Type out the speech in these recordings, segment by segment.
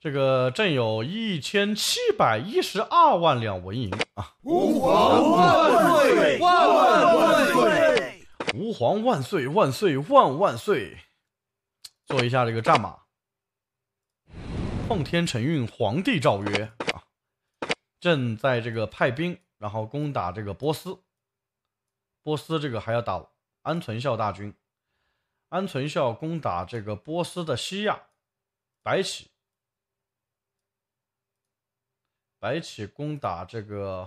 这个朕有一千七百一十二万两纹银啊！吾皇万岁万万岁！吾皇万岁万岁万万岁！做一下这个战马。奉天承运，皇帝诏曰：啊，朕在这个派兵，然后攻打这个波斯。波斯这个还要打安存孝大军。安存孝攻打这个波斯的西亚，白起。白起攻打这个，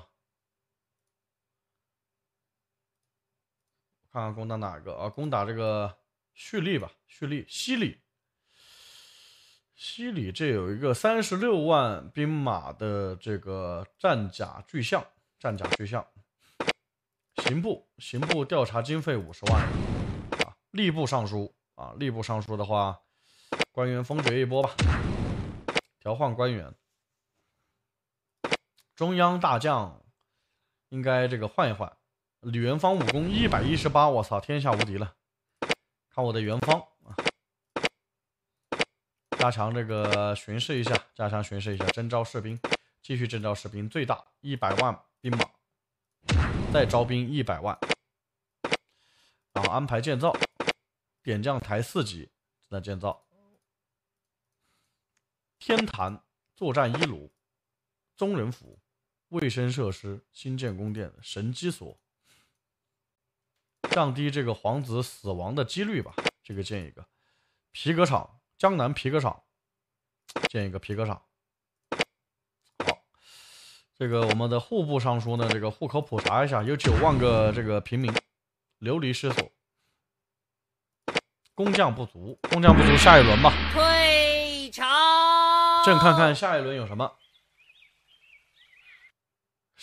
我看看攻打哪个啊？攻打这个蓄力吧，蓄力西里，西里这有一个三十六万兵马的这个战甲巨象，战甲巨象。刑部，刑部调查经费五十万，啊，吏部尚书啊，吏部尚书的话，官员封爵一波吧，调换官员。中央大将应该这个换一换，李元芳武功一百一十八，我操，天下无敌了！看我的元芳啊，加强这个巡视一下，加强巡视一下，征召士兵，继续征召士兵，最大一百万兵马，再招兵一百万，然后安排建造点将台四级，正在建造天坛作战一炉，宗人府。卫生设施，新建宫殿神机所，降低这个皇子死亡的几率吧。这个建一个皮革厂，江南皮革厂，建一个皮革厂。好，这个我们的户部尚书呢，这个户口普查一下，有九万个这个平民流离失所，工匠不足，工匠不足，下一轮吧。退朝。朕看看下一轮有什么。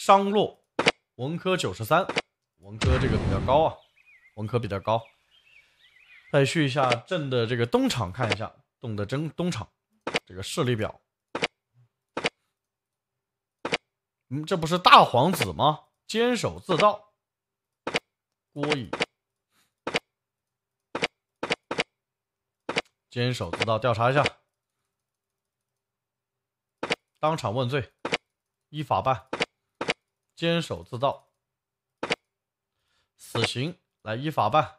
商洛，文科九十三，文科这个比较高啊，文科比较高。再去一下朕的这个东厂，看一下董的真东厂这个势力表。嗯，这不是大皇子吗？监守自盗，郭乙。监守自盗，调查一下，当场问罪，依法办。坚守自盗，死刑来依法办，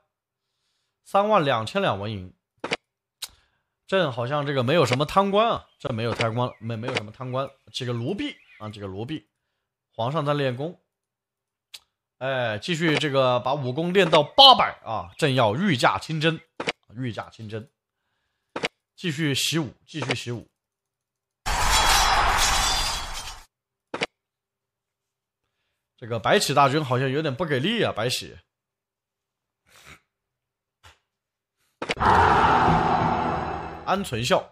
三万两千两纹银。朕好像这个没有什么贪官啊，朕没有贪官，没没有什么贪官。几个奴婢啊，几个奴婢。皇上在练功，哎，继续这个把武功练到八百啊！朕要御驾亲征，御驾亲征。继续习武，继续习武。这个白起大军好像有点不给力啊，白起。安存孝，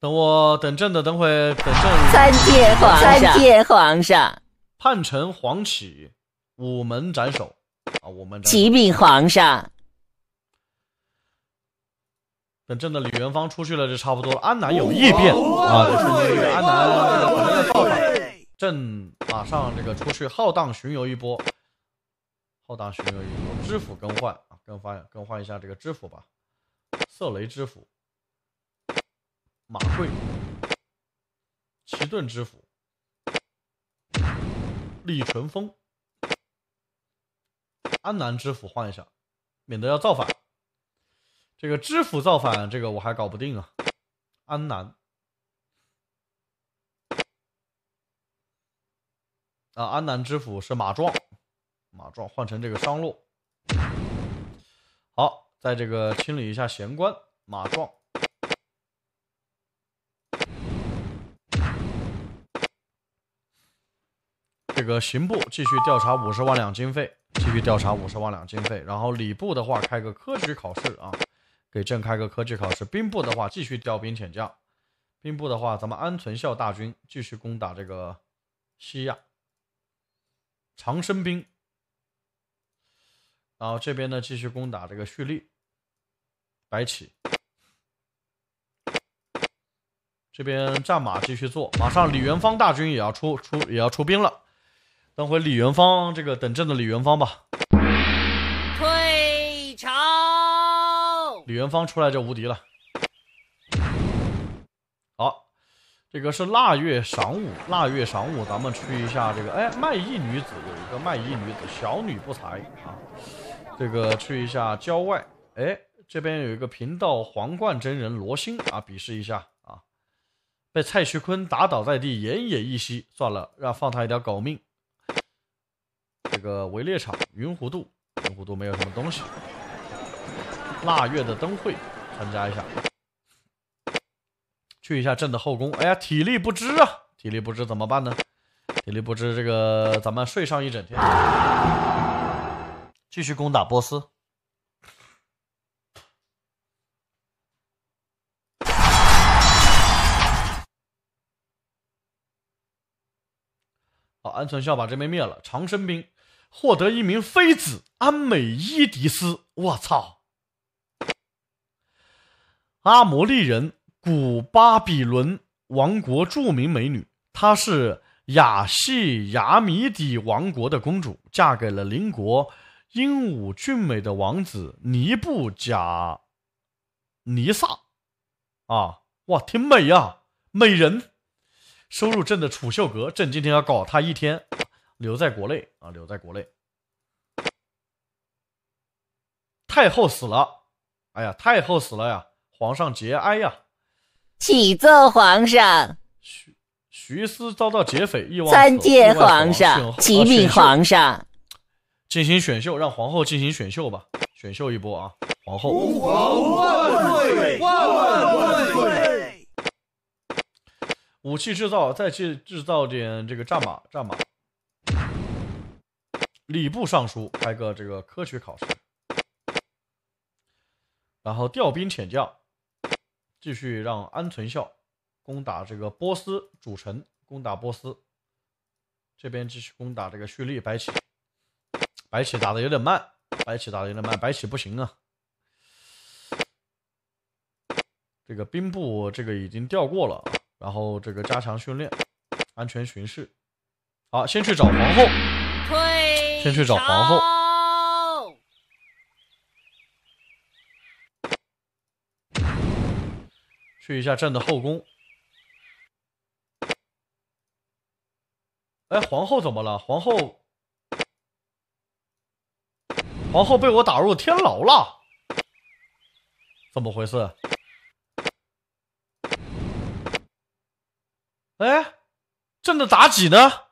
等我等朕的，等会等朕。参见皇上。参见皇上。叛臣黄起，午门斩首。啊，午门斩。启禀皇上。等朕的李元芳出去了，就差不多了。安南有异变啊！就是安南正朕马上这个出去浩荡巡游一波，浩荡巡游一波。知府更换啊，更换更换一下这个知府吧。色雷知府，马贵，奇顿知府，李淳风，安南知府换一下，免得要造反。这个知府造反，这个我还搞不定啊！安南啊，安南知府是马壮，马壮换成这个商洛。好，在这个清理一下闲官，马壮。这个刑部继续调查五十万两经费，继续调查五十万两经费。然后礼部的话，开个科举考试啊。给朕开个科举考试。兵部的话，继续调兵遣将。兵部的话，咱们安存孝大军继续攻打这个西亚长生兵。然后这边呢，继续攻打这个蓄力白起。这边战马继续做。马上李元芳大军也要出出也要出兵了。等会李元芳，这个等朕的李元芳吧。李元芳出来就无敌了。好，这个是腊月晌午，腊月晌午，咱们去一下这个。哎，卖艺女子有一个卖艺女子，小女不才啊。这个去一下郊外，哎，这边有一个贫道皇冠真人罗星啊，比试一下啊。被蔡徐坤打倒在地，奄奄一息。算了，让放他一条狗命。这个围猎场云弧度，云弧度没有什么东西。腊月的灯会，参加一下，去一下朕的后宫。哎呀，体力不支啊！体力不支怎么办呢？体力不支，这个咱们睡上一整天，继续攻打波斯。好，安存孝把这边灭了。长生兵获得一名妃子安美伊迪丝。我操！阿摩利人，古巴比伦王国著名美女，她是亚细亚米底王国的公主，嫁给了邻国英武俊美的王子尼布贾尼撒。啊，哇，挺美呀，美人，收入朕的储秀阁。朕今天要搞她一天，留在国内啊，留在国内。太后死了，哎呀，太后死了呀。皇上节哀呀！启奏皇上，徐徐思遭到劫匪一网，三见皇上，启禀皇上，进行选秀，让皇后进行选秀吧，选秀一波啊！皇后，吾皇万岁万万岁！武器制造，再去制造点这个战马，战马。礼部尚书，开个这个科举考试，然后调兵遣将。继续让安存孝攻打这个波斯主城，攻打波斯。这边继续攻打这个胥利，白起，白起打的有点慢，白起打的有点慢，白起不行啊。这个兵部这个已经调过了，然后这个加强训练，安全巡视。好，先去找皇后，先去找皇后。去一下朕的后宫。哎，皇后怎么了？皇后，皇后被我打入天牢了，怎么回事？哎，朕的妲己呢？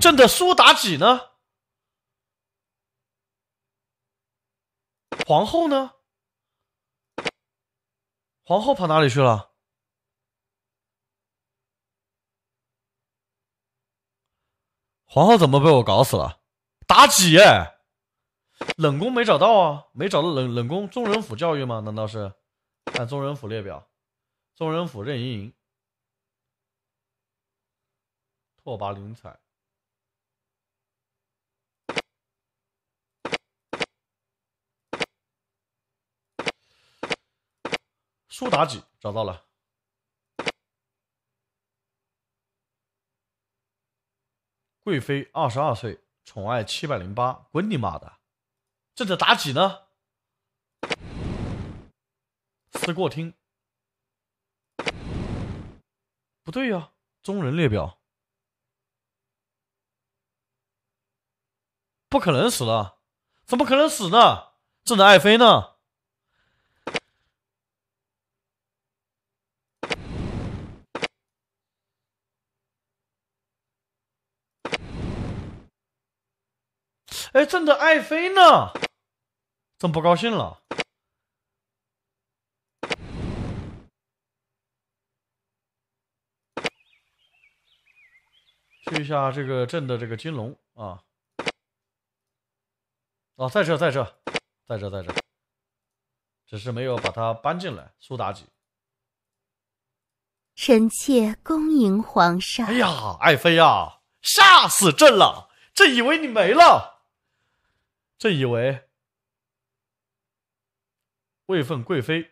朕的苏妲己呢？皇后呢？皇后跑哪里去了？皇后怎么被我搞死了？妲己，冷宫没找到啊，没找到冷冷宫。宗人府教育吗？难道是看宗人府列表？宗人府任盈盈，拓跋灵彩。苏妲己找到了，贵妃二十二岁，宠爱七百零八。滚你妈的！朕的妲己呢？思过厅。不对呀，中人列表不可能死了，怎么可能死呢？朕的爱妃呢？哎，朕的爱妃呢？朕不高兴了。去一下这个朕的这个金龙啊！哦，在这，在这，在这，在这，只是没有把它搬进来。苏妲己，臣妾恭迎皇上。哎呀，爱妃啊，吓死朕了！朕以为你没了。朕以为位分贵妃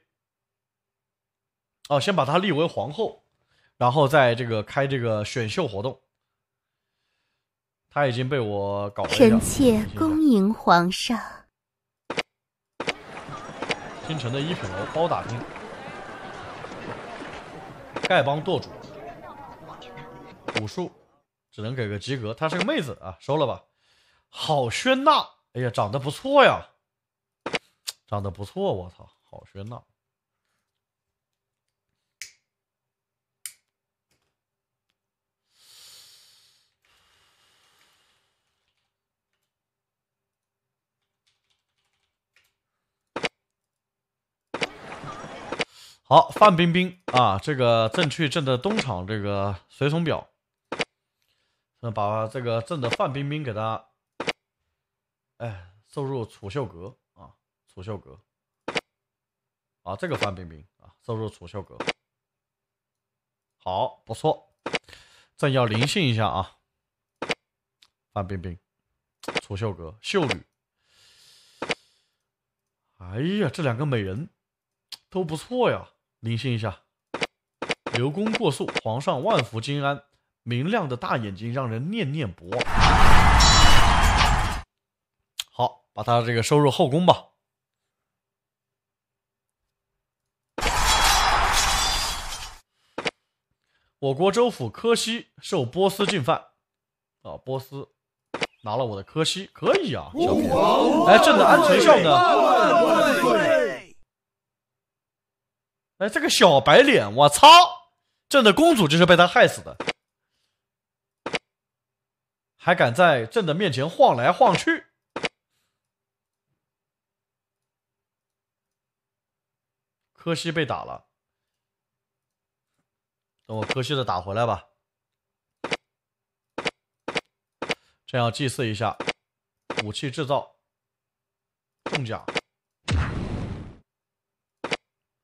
哦，先把她立为皇后，然后在这个开这个选秀活动。她已经被我搞了。臣妾恭迎皇上。京城的一品楼包打听，丐帮舵主，武术只能给个及格。她是个妹子啊，收了吧。好宣闹。哎呀，长得不错呀，长得不错，我操，好帅呐！好，范冰冰啊，这个郑去镇的东厂这个随从表，把这个镇的范冰冰给他。哎，收入楚秀阁啊，楚秀阁啊，这个范冰冰啊，收入楚秀阁，好不错，朕要灵性一下啊，范冰冰，楚秀阁秀女，哎呀，这两个美人都不错呀，灵性一下，刘公过素，皇上万福金安，明亮的大眼睛让人念念不忘。把他这个收入后宫吧。我国州府科西受波斯进犯，啊，波斯拿了我的科西，可以啊！小品，哎，朕的安全校呢？哎，这个小白脸，我操！朕的公主就是被他害死的，还敢在朕的面前晃来晃去！柯西被打了，等我柯西的打回来吧。这样祭祀一下，武器制造中奖，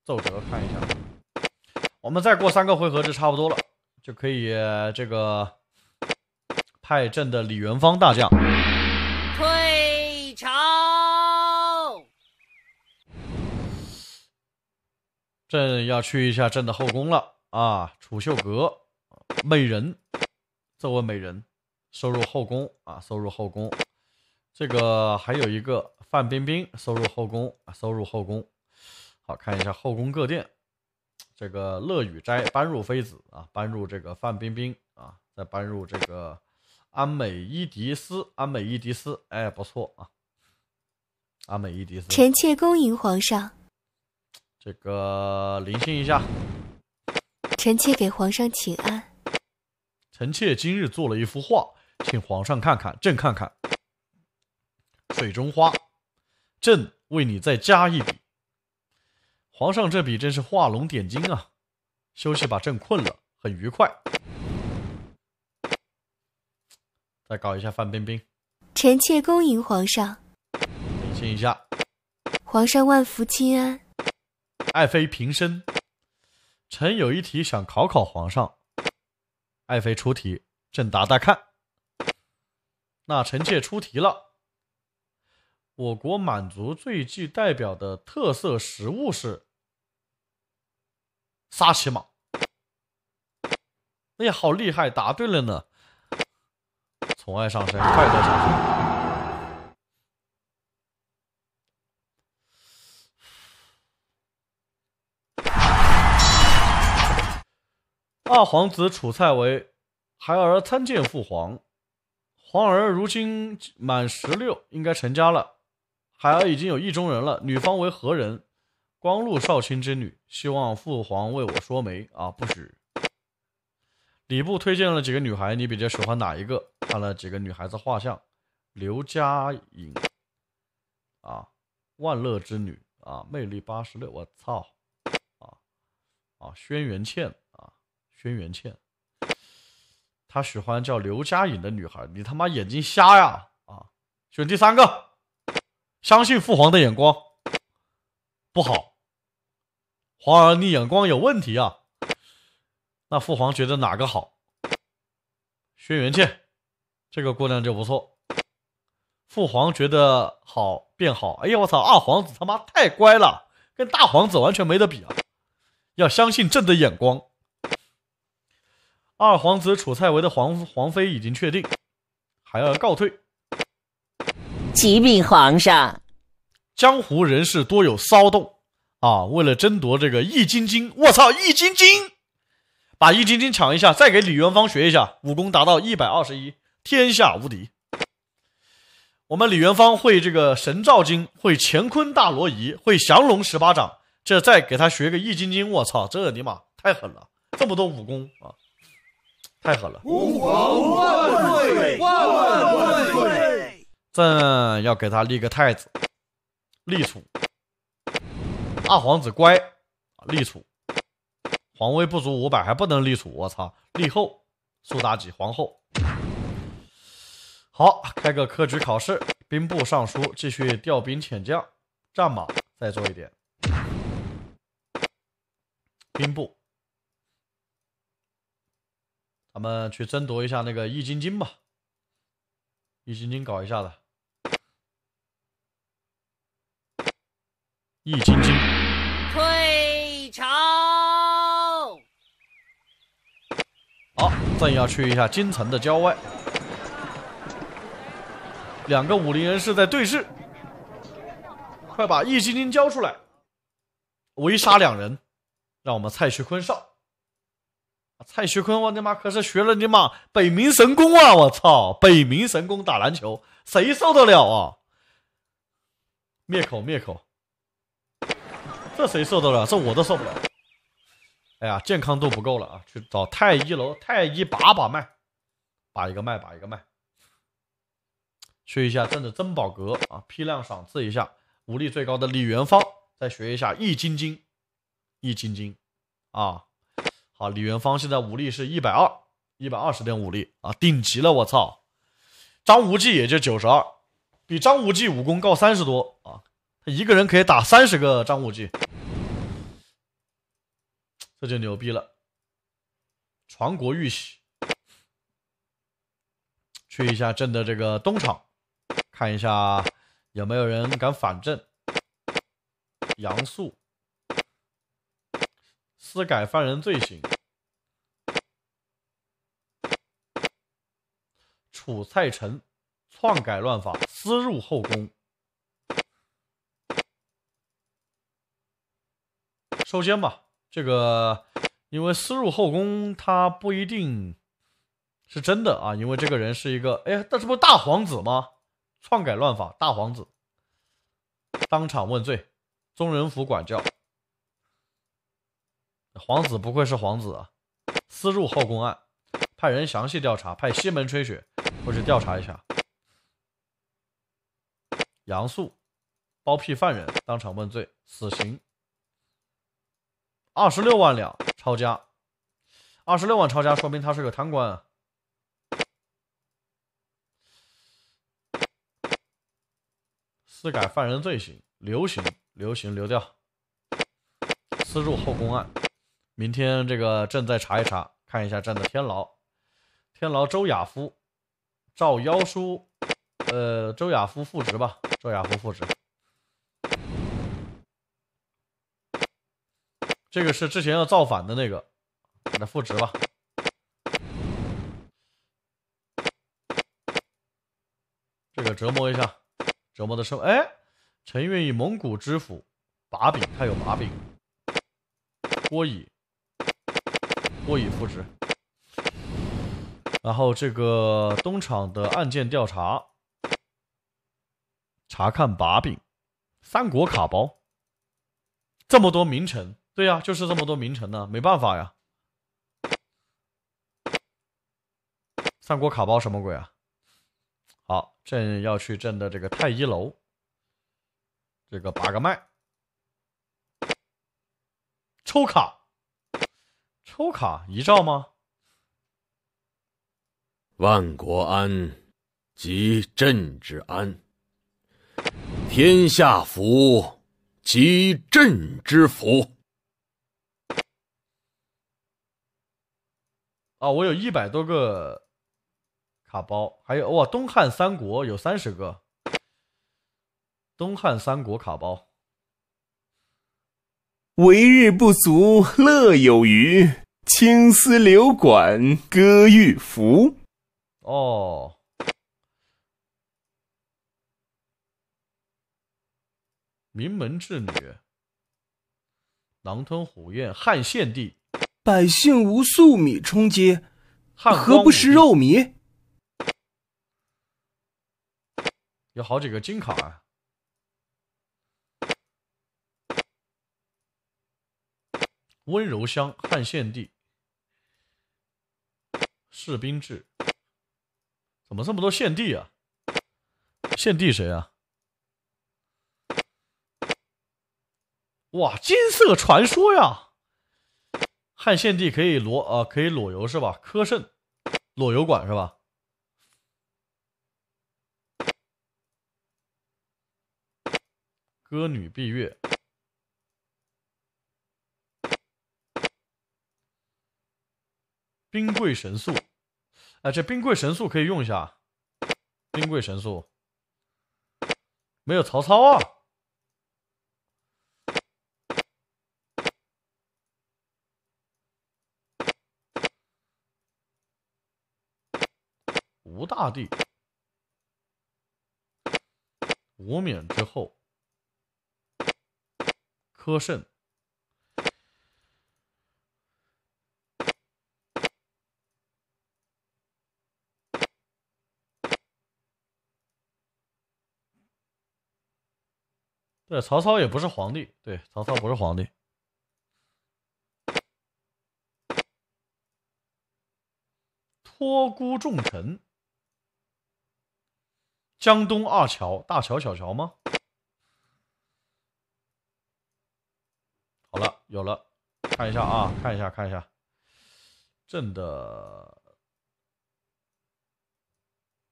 奏折看一下。我们再过三个回合就差不多了，就可以这个派朕的李元芳大将。退。朕要去一下朕的后宫了啊！楚秀阁美人，这位美人，收入后宫啊！收入后宫。这个还有一个范冰冰，收入后宫，收入后宫。好看一下后宫各殿，这个乐雨斋搬入妃子啊，搬入这个范冰冰啊，再搬入这个安美伊迪丝，安美伊迪丝，哎，不错啊，安美伊迪丝。臣妾恭迎皇上。这个零星一下，臣妾给皇上请安。臣妾今日做了一幅画，请皇上看看，朕看看。水中花，朕为你再加一笔。皇上这笔真是画龙点睛啊！休息把朕困了，很愉快。再搞一下范冰冰。臣妾恭迎皇上。请一下，皇上万福金安。爱妃平身，臣有一题想考考皇上，爱妃出题，朕答答看。那臣妾出题了，我国满族最具代表的特色食物是沙琪玛。哎呀，好厉害，答对了呢！宠爱上身，快乐上身。二皇子楚菜为，孩儿参见父皇。皇儿如今满十六，应该成家了。孩儿已经有意中人了，女方为何人？光禄少卿之女，希望父皇为我说媒啊！不许。礼部推荐了几个女孩，你比较喜欢哪一个？看了几个女孩子画像，刘佳颖啊，万乐之女啊，魅力八十六，我操！啊啊，轩辕倩。轩辕倩，他喜欢叫刘佳颖的女孩。你他妈眼睛瞎呀？啊，选第三个，相信父皇的眼光。不好，皇儿你眼光有问题啊！那父皇觉得哪个好？轩辕倩，这个姑娘就不错。父皇觉得好便好。哎呀，我操，二皇子他妈太乖了，跟大皇子完全没得比啊！要相信朕的眼光。二皇子楚蔡为的皇皇妃已经确定，孩儿告退。启禀皇上，江湖人士多有骚动啊！为了争夺这个《易筋经》，我操，《易筋经》把《易筋经》抢一下，再给李元芳学一下武功，达到一百二十一，天下无敌。我们李元芳会这个《神照经》，会《乾坤大挪移》，会《降龙十八掌》，这再给他学个《易筋经》，我操，这你妈太狠了！这么多武功啊！太狠了！吾皇万岁万万岁！朕要给他立个太子，立储。二皇子乖，立储。皇位不足五百，还不能立储。我操！立后，苏妲己皇后。好，开个科举考试。兵部尚书继续调兵遣将，战马再做一点。兵部。咱们去争夺一下那个《易筋经》吧，《易筋经》搞一下子，《易筋经》退潮。好，朕要去一下京城的郊外，两个武林人士在对视，快把《易筋经》交出来，围杀两人，让我们蔡徐坤上。蔡徐坤，我他妈可是学了你妈北冥神功啊！我操，北冥神功打篮球，谁受得了啊？灭口，灭口！这谁受得了？这我都受不了！哎呀，健康度不够了啊！去找太医楼，太医把把脉，把一个脉，把一个脉。去一下镇子珍宝阁啊，批量赏赐一下武力最高的李元芳，再学一下《易筋经》，《易筋经》啊。好，李元芳现在武力是一百二，一百二十点武力啊，顶级了！我操，张无忌也就九十二，比张无忌武功高三十多啊，他一个人可以打三十个张无忌，这就牛逼了。传国玉玺，去一下朕的这个东厂，看一下有没有人敢反朕。杨素，私改犯人罪行。楚蔡臣，篡改乱法，私入后宫。首先吧，这个因为私入后宫，他不一定是真的啊。因为这个人是一个，哎，那这不是大皇子吗？篡改乱法，大皇子当场问罪，宗人府管教。皇子不愧是皇子啊，私入后宫案。派人详细调查，派西门吹雪过去调查一下。杨素，包庇犯人，当场问罪，死刑。二十六万两抄家，二十六万抄家，说明他是个贪官啊。私改犯人罪行，流刑，流刑，流掉。私入后宫案，明天这个朕再查一查，看一下朕的天牢。天牢周亚夫，赵妖书，呃，周亚夫复职吧，周亚夫复职。这个是之前要造反的那个，把他复职吧。这个折磨一下，折磨的时候，哎，陈运以蒙古知府把柄，他有把柄。郭乙，郭乙复职。然后这个东厂的案件调查，查看把柄，三国卡包，这么多名臣，对呀，就是这么多名臣呢，没办法呀。三国卡包什么鬼啊？好，朕要去朕的这个太医楼，这个把个脉，抽卡，抽卡遗照吗？万国安，即朕之安；天下福，即朕之福。啊，我有一百多个卡包，还有哇，东汉三国有三十个东汉三国卡包。为日不足，乐有余；青丝流管，歌玉壶。哦，名门之女，狼吞虎咽。汉献帝，百姓无粟米充饥，何不食肉糜？有好几个金卡。啊！温柔乡，汉献帝，士兵制。怎么这么多献帝啊？献帝谁啊？哇，金色传说呀！汉献帝可以裸啊，可以裸游是吧？科圣裸游馆是吧？歌女闭月，兵贵神速。哎，这兵贵神速可以用一下。兵贵神速，没有曹操啊。吴大帝，吴冕之后，柯胜。对曹操也不是皇帝，对曹操不是皇帝。托孤重臣，江东二乔，大乔小乔吗？好了，有了，看一下啊，看一下，看一下。朕的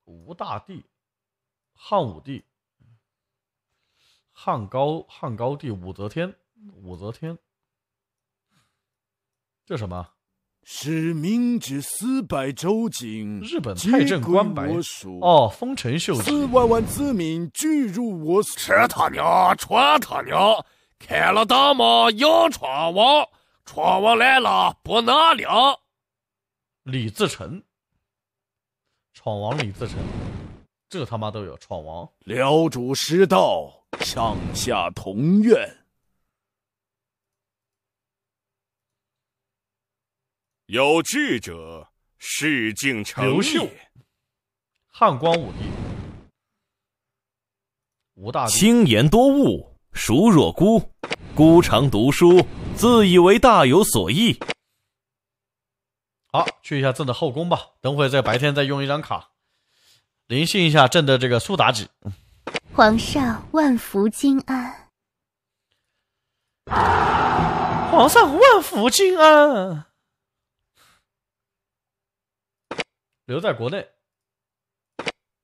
吴大帝，汉武帝。汉高汉高帝武则天，武则天，这什么？使民之四百州尽，日本太政官白。哦，丰臣秀吉，四万万子民聚入我。吃他娘，穿他娘！开了大马要闯王，闯王来了不纳粮。李自成，闯王李自成，这他妈都有闯王。辽主失道。上下同愿。有志者事竟成。刘汉光武帝，吴大帝。言多务，孰若孤？孤常读书，自以为大有所益。好，去一下朕的后宫吧。等会在白天再用一张卡，临幸一下朕的这个苏妲己。皇上万福金安。皇上万福金安。留在国内。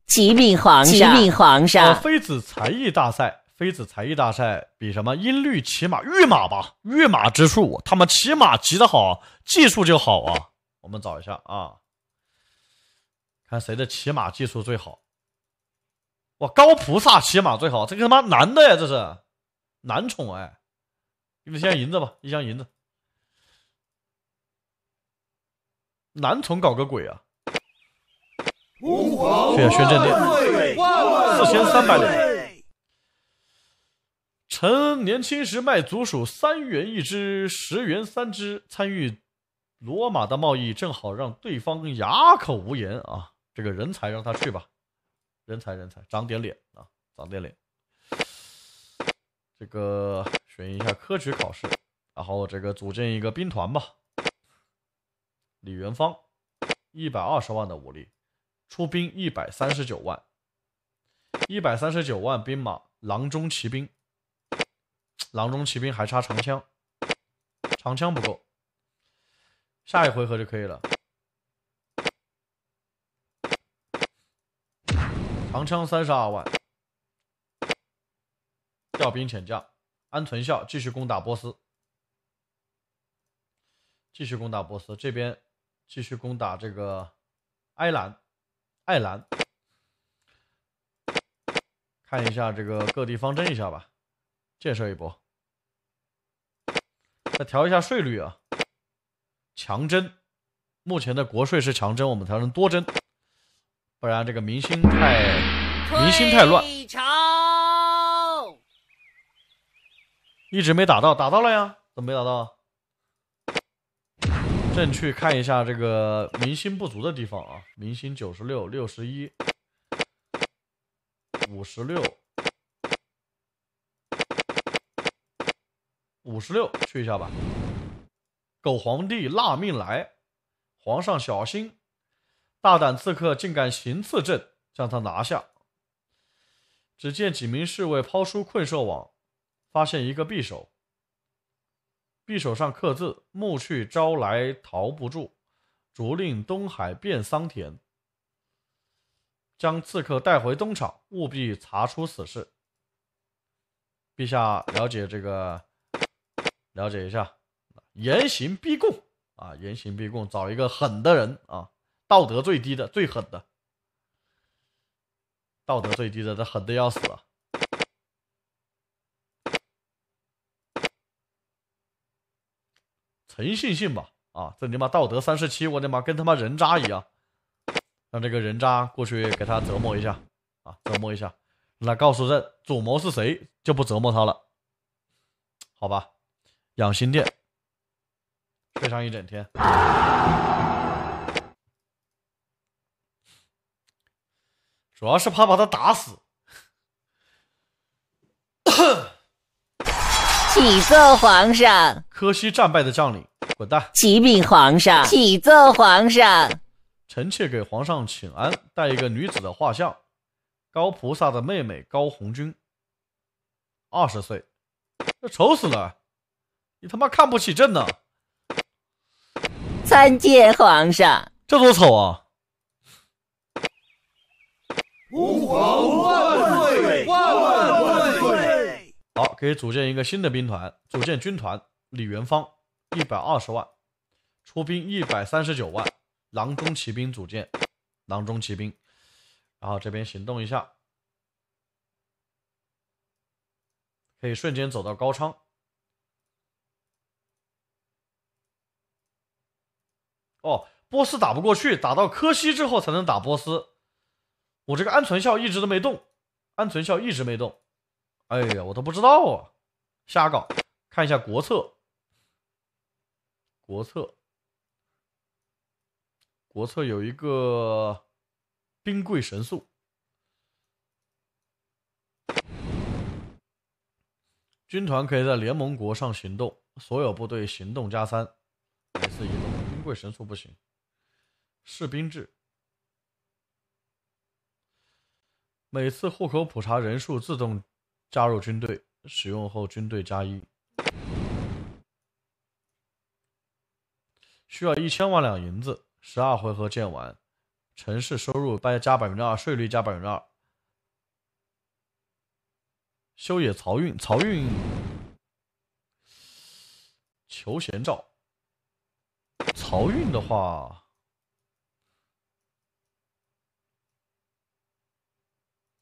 启禀皇上，启禀皇上。妃子才艺大赛，妃子才艺大赛比什么？音律、骑马、御马吧，御马之术。他们骑马骑的好，技术就好啊。我们找一下啊，看谁的骑马技术最好。哇，高菩萨骑马最好，这个他妈男的呀，这是男宠哎！你们先银子吧，一箱银子。男宠搞个鬼啊！对呀，宣政殿四千三百两。臣年轻时卖竹鼠三元一只，十元三只。参与罗马的贸易，正好让对方哑口无言啊！这个人才让他去吧。人才，人才，长点脸啊，长点脸。这个选一下科举考试，然后这个组建一个兵团吧。李元芳，一百二十万的武力，出兵一百三十九万，一百三十九万兵马，郎中骑兵，郎中骑兵还差长枪，长枪不够，下一回合就可以了。长枪三十二万，调兵遣将，安存孝继续攻打波斯，继续攻打波斯，这边继续攻打这个埃兰，爱兰，看一下这个各地方针一下吧，建设一波，再调一下税率啊，强征，目前的国税是强征，我们调成多征。不然这个民心太，民心太乱，一直没打到，打到了呀？怎么没打到？正去看一下这个民心不足的地方啊！民心九十六，六十一，五十六，五十六，去一下吧！狗皇帝纳命来，皇上小心！大胆刺客竟敢行刺朕，将他拿下！只见几名侍卫抛出困兽网，发现一个匕首。匕首上刻字：“暮去朝来逃不住，逐令东海变桑田。”将刺客带回东厂，务必查出此事。陛下了解这个，了解一下，严刑逼供啊！严刑逼供，找一个狠的人啊！道德最低的、最狠的，道德最低的，这狠的要死啊！诚信性吧，啊，这你妈道德三十七，我的妈，跟他妈人渣一样，让这个人渣过去给他折磨一下啊，折磨一下，来告诉这主谋是谁，就不折磨他了，好吧？养心殿跪上一整天。主要是怕把他打死。启 奏皇上，柯西战败的将领滚蛋。启禀皇上，启奏皇上，臣妾给皇上请安，带一个女子的画像，高菩萨的妹妹高红军，二十岁，这丑死了，你他妈看不起朕呢？参见皇上，这多丑啊！吾皇万岁万万岁！好，可以组建一个新的兵团，组建军团。李元芳一百二十万，出兵一百三十九万，郎中骑兵组建，郎中骑兵。然后这边行动一下，可以瞬间走到高昌。哦，波斯打不过去，打到科西之后才能打波斯。我这个安存效一直都没动，安存效一直没动，哎呀，我都不知道啊，瞎搞。看一下国策，国策，国策有一个兵贵神速，军团可以在联盟国上行动，所有部队行动加三，每次移动。兵贵神速不行，士兵制。每次户口普查人数自动加入军队，使用后军队加一。需要一千万两银子，十二回合建完。城市收入加百分之二税率，加百分之二。修野漕运，漕运。求贤照。漕运的话。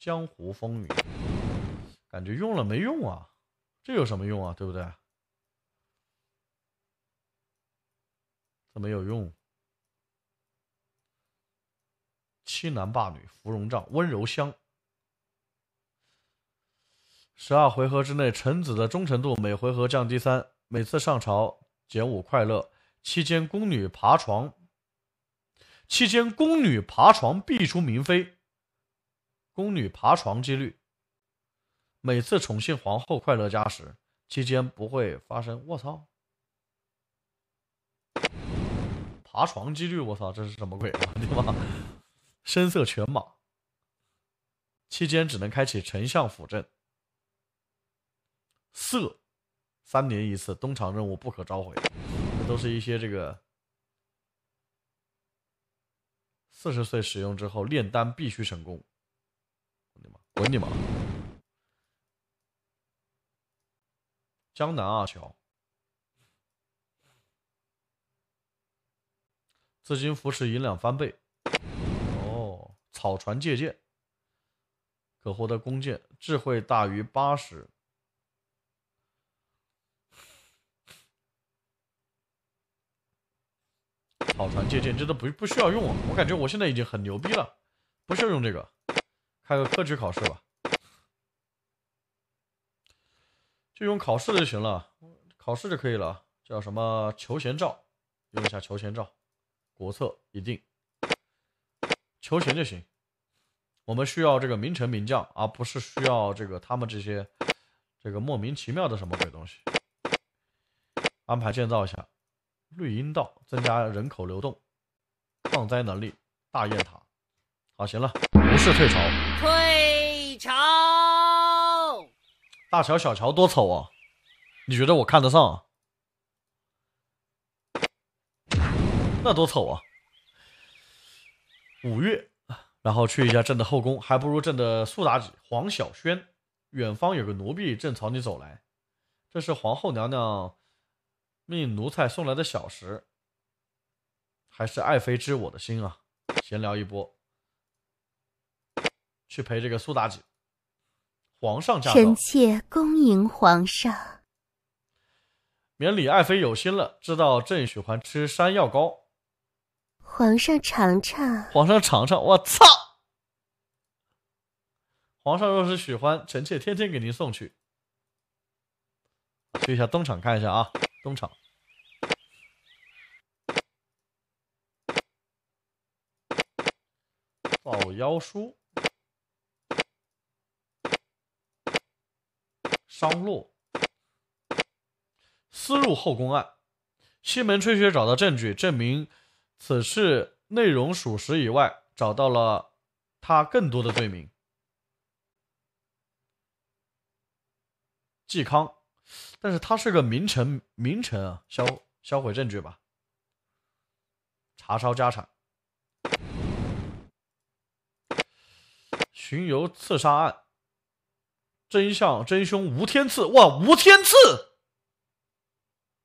江湖风云，感觉用了没用啊？这有什么用啊？对不对？这没有用。欺男霸女，芙蓉帐，温柔乡。十二回合之内，臣子的忠诚度每回合降低三，每次上朝减五快乐。期间宫女爬床，期间宫女爬床必出明妃。宫女爬床几率，每次宠幸皇后快乐加时，期间不会发生。我操！爬床几率，我操，这是什么鬼？啊？的妈！深色全马。期间只能开启丞相辅政。色，三年一次东厂任务不可召回。这都是一些这个四十岁使用之后炼丹必须成功。滚你妈！江南二桥，资金扶持银两翻倍。哦，草船借箭，可获得弓箭，智慧大于八十。草船借箭这都不不需要用啊，我感觉我现在已经很牛逼了，不需要用这个。开个科举考试吧，就用考试就行了，考试就可以了。叫什么求贤诏，用一下求贤诏，国策一定求贤就行。我们需要这个名臣名将，而不是需要这个他们这些这个莫名其妙的什么鬼东西。安排建造一下绿荫道，增加人口流动，抗灾能力。大雁塔，好，行了，无视退潮。退朝。大乔、小乔多丑啊！你觉得我看得上？那多丑啊！五月，然后去一下朕的后宫，还不如朕的苏妲己。黄小轩，远方有个奴婢正朝你走来，这是皇后娘娘命奴才送来的小食，还是爱妃知我的心啊？闲聊一波。去陪这个苏妲己，皇上驾臣妾恭迎皇上。免礼，爱妃有心了，知道朕喜欢吃山药糕。皇上尝尝。皇上尝尝，我操！皇上若是喜欢，臣妾天天给您送去。去一下东厂看一下啊，东厂。造妖书。商洛私入后宫案，西门吹雪找到证据证明此事内容属实以外，找到了他更多的罪名。嵇康，但是他是个名臣，名臣啊，消销毁证据吧，查抄家产，巡游刺杀案。真相，真凶吴天赐！哇，吴天赐，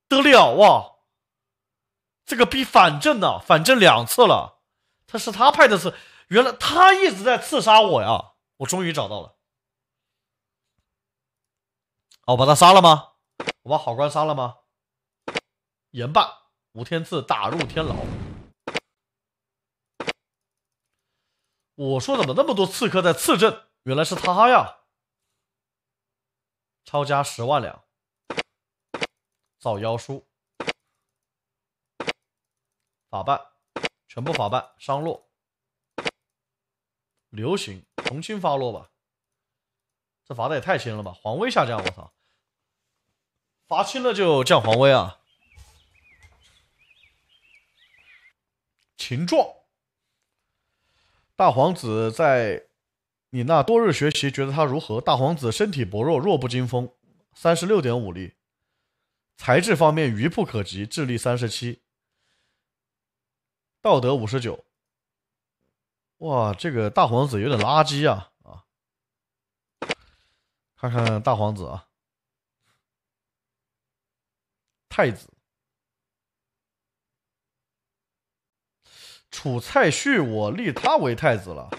得了哇！这个逼反正呢，反正两次了，他是他派的刺，原来他一直在刺杀我呀！我终于找到了，哦，把他杀了吗？我把好官杀了吗？严办，吴天赐打入天牢。我说怎么那么多刺客在刺朕？原来是他呀！抄家十万两，造妖书，法办，全部法办，商洛，流行，从轻发落吧。这罚的也太轻了吧，皇威下降，我操！罚轻了就降皇威啊。秦壮，大皇子在。你那多日学习，觉得他如何？大皇子身体薄弱，弱不禁风，三十六点五力，才智方面愚不可及，智力三十七，道德五十九。哇，这个大皇子有点垃圾啊啊！看看大皇子啊，太子，楚蔡旭，我立他为太子了。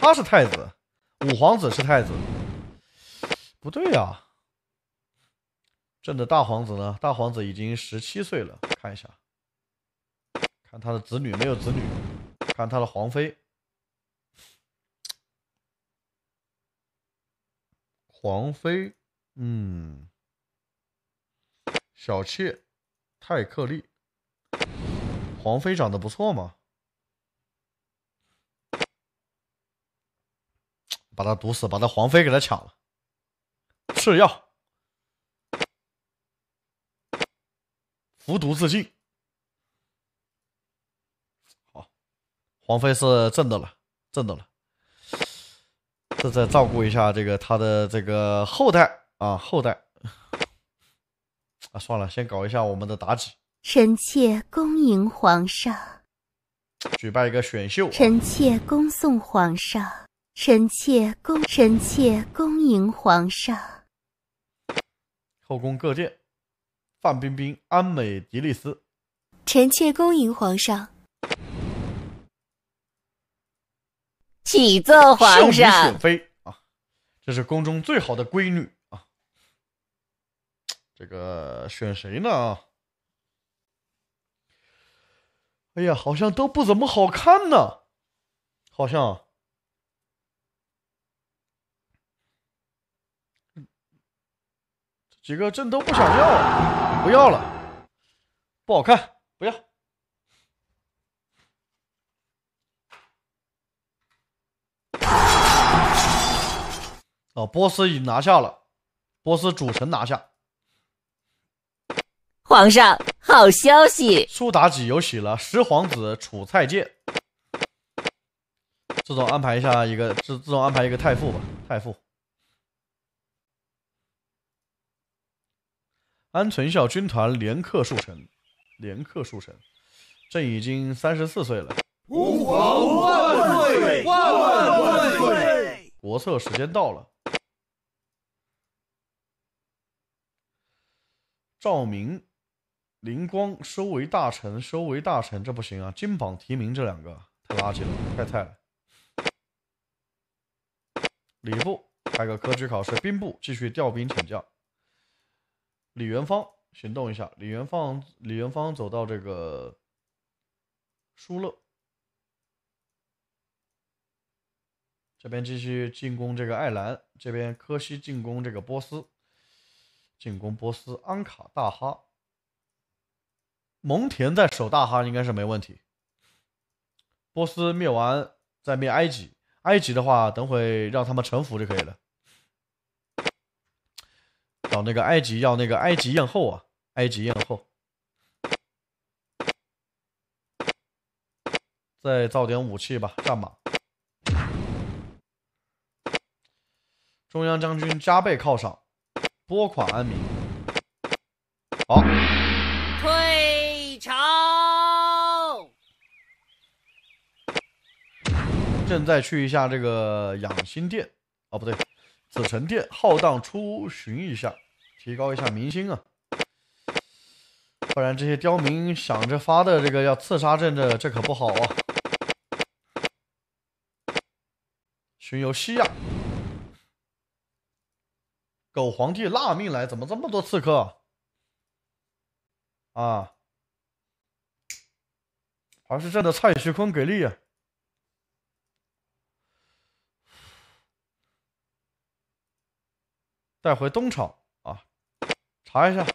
他是太子，五皇子是太子，不对呀！朕的大皇子呢？大皇子已经十七岁了，看一下，看他的子女没有子女，看他的皇妃，皇妃，嗯，小妾泰克丽，皇妃长得不错嘛。把他毒死，把他皇妃给他抢了，试药，服毒自尽。好，皇妃是朕的了，朕的了。这再照顾一下这个他的这个后代啊，后代。啊，算了，先搞一下我们的妲己。臣妾恭迎皇上。举办一个选秀。臣妾恭送皇上。臣妾恭臣妾恭迎皇上。后宫各殿，范冰冰、安美、迪丽斯。臣妾恭迎皇上。启奏皇上，妃啊，这是宫中最好的闺女啊。这个选谁呢？啊？哎呀，好像都不怎么好看呢，好像。几个朕都不想要，不要了，不好看，不要。哦，波斯已拿下了，波斯主城拿下。皇上，好消息！苏妲己有喜了，十皇子楚菜介。自动安排一下一个自自动安排一个太傅吧，太傅。安存孝军团连克数城，连克数城。朕已经三十四岁了。吾皇万岁万万岁！国策时间到了。赵明，灵光收为大臣，收为大臣，这不行啊！金榜题名这两个太垃圾了，太菜了。礼部开个科举考试，兵部继续调兵遣将。李元芳行动一下，李元芳，李元芳走到这个舒勒这边继续进攻这个艾兰这边，科西进攻这个波斯，进攻波斯安卡大哈，蒙恬在守大哈应该是没问题。波斯灭完再灭埃及，埃及的话等会让他们臣服就可以了。找那个埃及，要那个埃及艳后啊！埃及艳后，再造点武器吧，战马。中央将军加倍犒赏，拨款安民。好，退朝。现在去一下这个养心殿。哦，不对。紫宸殿浩荡出巡一下，提高一下民心啊！不然这些刁民想着发的这个要刺杀朕的，这可不好啊！巡游西亚，狗皇帝辣命来！怎么这么多刺客？啊！还是朕的蔡徐坤给力啊！带回东厂啊，查一下。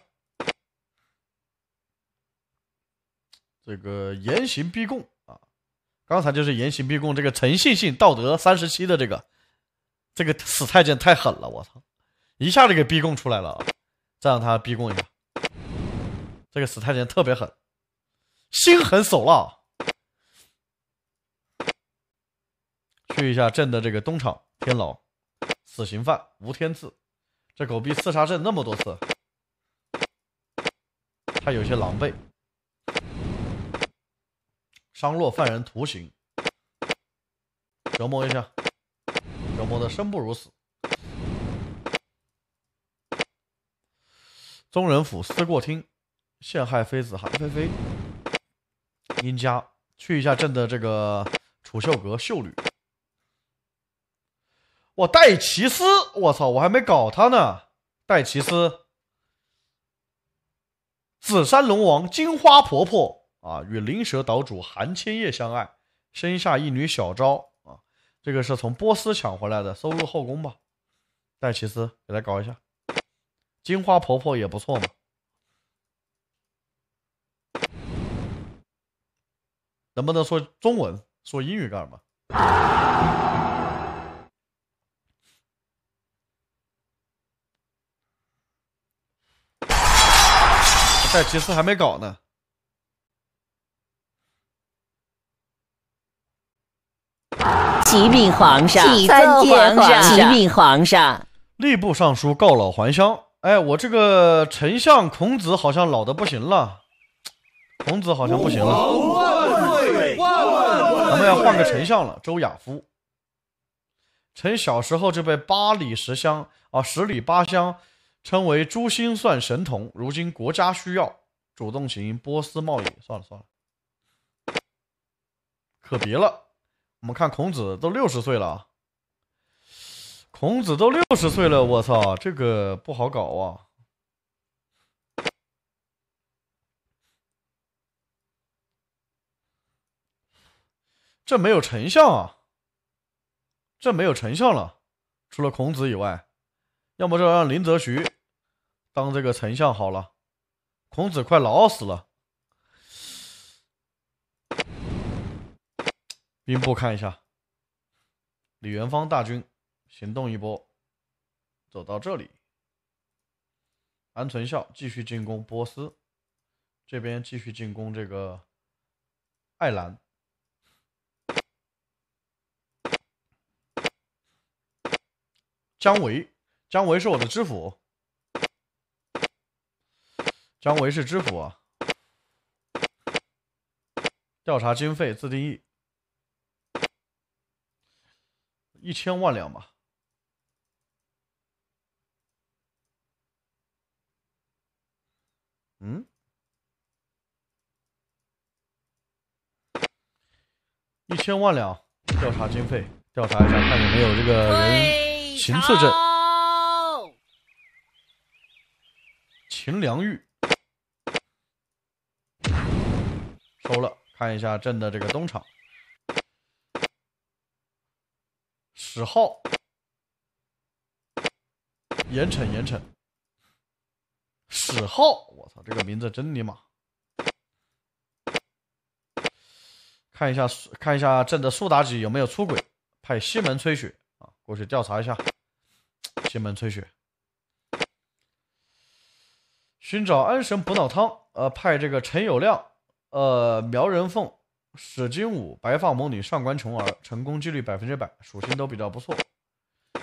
这个严刑逼供啊，刚才就是严刑逼供。这个诚信性道德三十七的这个，这个死太监太狠了，我操！一下就给逼供出来了，再让他逼供一下。这个死太监特别狠，心狠手辣。去一下朕的这个东厂天牢，死刑犯吴天赐。这狗逼刺杀朕那么多次，他有些狼狈。商洛犯人徒刑，折磨一下，折磨的生不如死。宗人府思过厅，陷害妃子韩菲菲。殷家，去一下朕的这个楚秀阁秀女。我戴奇斯，我操，我还没搞他呢。戴奇斯，紫山龙王金花婆婆啊，与灵蛇岛主韩千叶相爱，生下一女小昭啊，这个是从波斯抢回来的，收入后宫吧。戴奇斯给他搞一下。金花婆婆也不错嘛。能不能说中文？说英语干什么？其次还没搞呢。启禀皇上，启奏皇上。启禀皇上，吏部尚书告老还乡。哎，我这个丞相孔子好像老的不行了，孔子好像不行了。咱们要换个丞相了，周亚夫。臣小时候就被八里十乡啊，十里八乡。称为珠心算神童，如今国家需要，主动行波斯贸易。算了算了，可别了。我们看孔子都六十岁了，孔子都六十岁了，我操，这个不好搞啊。这没有成效啊，这没有成效了。除了孔子以外，要么就让林则徐。当这个丞相好了，孔子快老死了。兵部看一下，李元芳大军行动一波，走到这里。安存孝继续进攻波斯，这边继续进攻这个爱兰。姜维，姜维是我的知府。张维是知府啊。调查经费自定义，一千万两吧。嗯，一千万两调查经费，调查一下，看有没有这个人行刺镇、秦良玉。抽了，看一下朕的这个东厂史浩，严惩严惩！史浩，我操，这个名字真尼玛！看一下看一下朕的苏妲己有没有出轨，派西门吹雪啊过去调查一下。西门吹雪，寻找安神补脑汤，呃，派这个陈友谅。呃，苗人凤、史金武、白发魔女、上官琼儿，成功几率百分之百，属性都比较不错。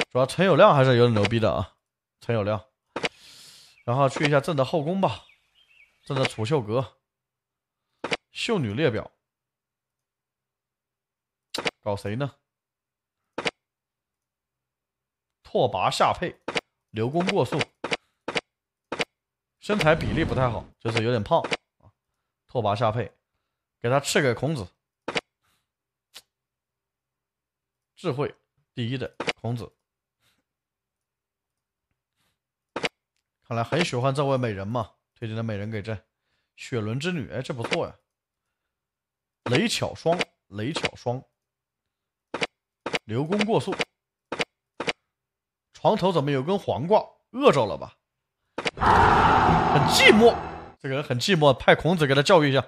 主要陈友谅还是有点牛逼的啊，陈友谅。然后去一下朕的后宫吧，朕的储秀阁，秀女列表，搞谁呢？拓跋下配，刘公过速，身材比例不太好，就是有点胖。拓跋下配，给他赐给孔子，智慧第一的孔子。看来很喜欢这位美人嘛，推荐的美人给朕。雪伦之女，哎，这不错呀。雷巧霜，雷巧霜。流宫过速。床头怎么有根黄瓜？饿着了吧？很寂寞。这个人很寂寞，派孔子给他教育一下，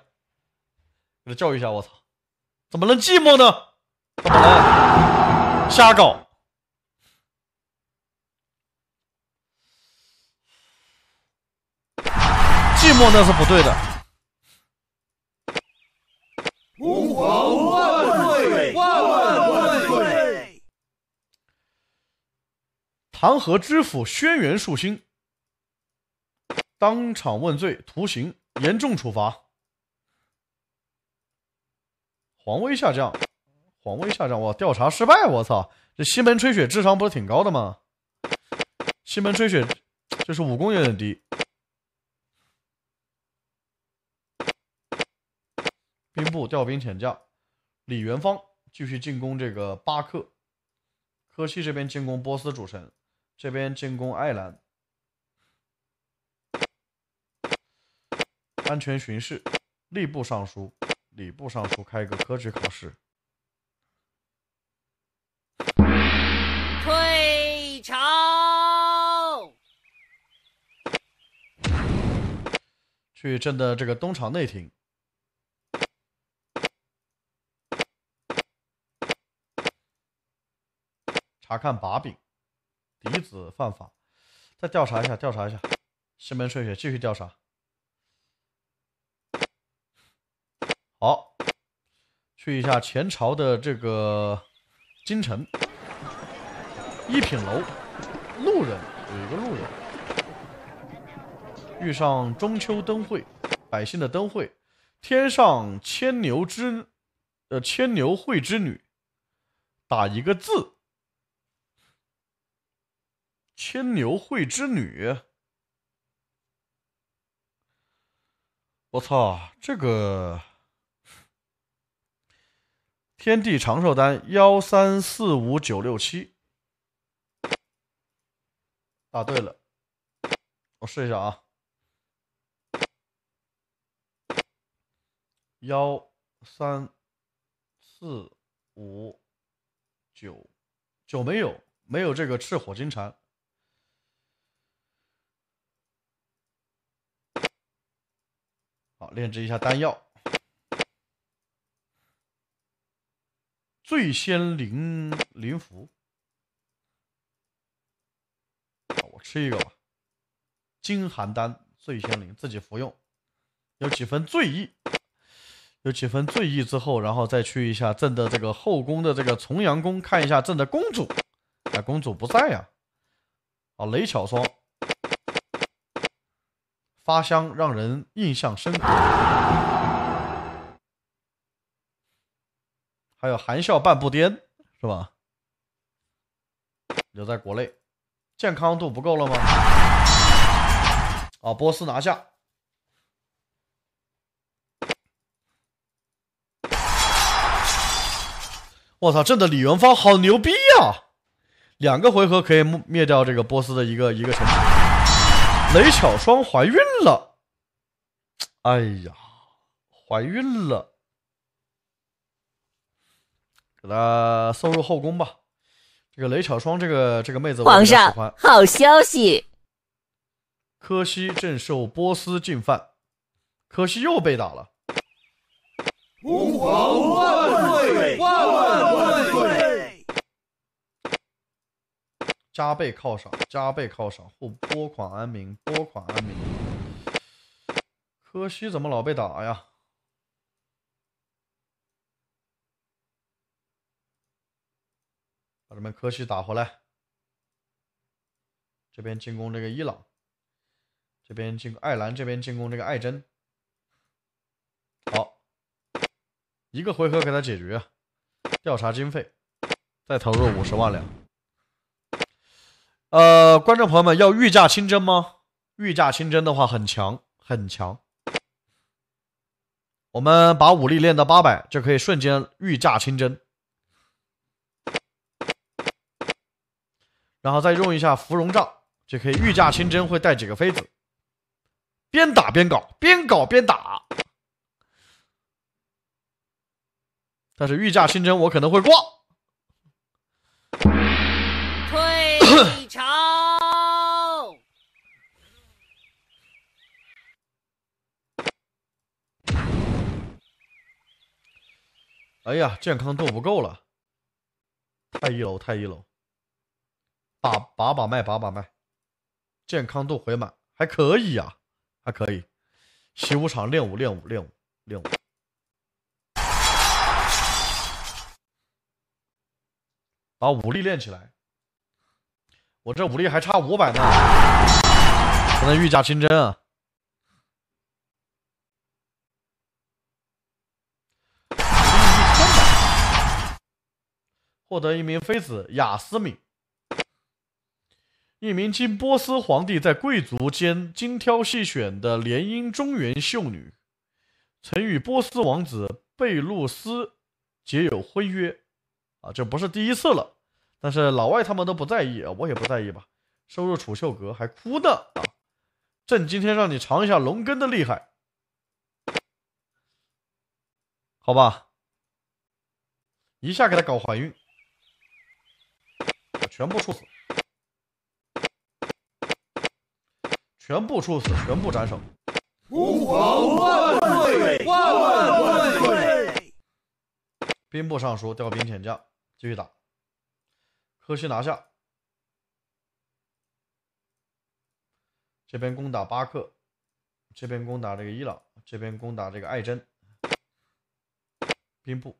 给他教育一下。我操，怎么能寂寞呢？怎么能瞎搞，寂寞那是不对的。吾皇万岁万万岁。唐河知府轩辕树心。当场问罪，徒刑，严重处罚，皇威下降，皇威下降。我调查失败，我操！这西门吹雪智商不是挺高的吗？西门吹雪就是武功有点低。兵部调兵遣将，李元芳继续进攻这个巴克，科西这边进攻波斯主城，这边进攻爱兰。安全巡视，吏部尚书、礼部尚书开一个科举考试。退朝，去朕的这个东厂内廷查看把柄，嫡子犯法，再调查一下，调查一下。西门吹雪继续调查。好，去一下前朝的这个京城一品楼，路人有一个路人遇上中秋灯会，百姓的灯会，天上牵牛织呃，牵牛会织女，打一个字，牵牛会织女，我操，这个。天地长寿丹幺三四五九六七，答对了，我试一下啊，幺三，四五，九九没有，没有这个赤火金蝉。好炼制一下丹药。醉仙灵灵符，我吃一个吧。金寒丹醉仙灵自己服用，有几分醉意，有几分醉意之后，然后再去一下朕的这个后宫的这个重阳宫，看一下朕的公主。哎，公主不在呀。啊，雷巧霜，发香让人印象深刻。还有含笑半步颠，是吧？留在国内，健康度不够了吗？啊！波斯拿下！我操，朕的李元芳好牛逼呀！两个回合可以灭掉这个波斯的一个一个城堡。雷巧双怀孕了！哎呀，怀孕了！给她送入后宫吧，这个雷巧霜，这个这个妹子我很喜欢。皇上，好消息！柯西正受波斯进犯，可惜又被打了。吾皇万岁万万岁！加倍犒赏，加倍犒赏，或拨款安民，拨款安民。可惜怎么老被打呀？把咱们科西打回来，这边进攻这个伊朗，这边进爱尔兰，这边进攻这个艾珍。好，一个回合给他解决。调查经费，再投入五十万两。呃，观众朋友们，要御驾亲征吗？御驾亲征的话很强，很强。我们把武力练到八百，就可以瞬间御驾亲征。然后再用一下芙蓉帐，就可以御驾亲征，会带几个妃子，边打边搞，边搞边打。但是御驾亲征我可能会挂。退朝。哎呀，健康度不够了，太一楼，太一楼。把把把脉，把把脉，健康度回满，还可以呀，还可以。习武场练武，练武，练武，练武。把武力练起来，我这武力还差五百呢，还能御驾亲征啊！获得一名妃子雅思敏。一名金波斯皇帝在贵族间精挑细选的联姻中原秀女，曾与波斯王子贝露斯结有婚约，啊，这不是第一次了，但是老外他们都不在意啊，我也不在意吧。收入储秀阁还哭呢，朕今天让你尝一下龙根的厉害，好吧，一下给他搞怀孕，全部处死。全部处死，全部斩首。吾皇万岁万万岁！兵部尚书调兵遣将，继续打。科西拿下，这边攻打巴克，这边攻打这个伊朗，这边攻打这个艾珍。兵部，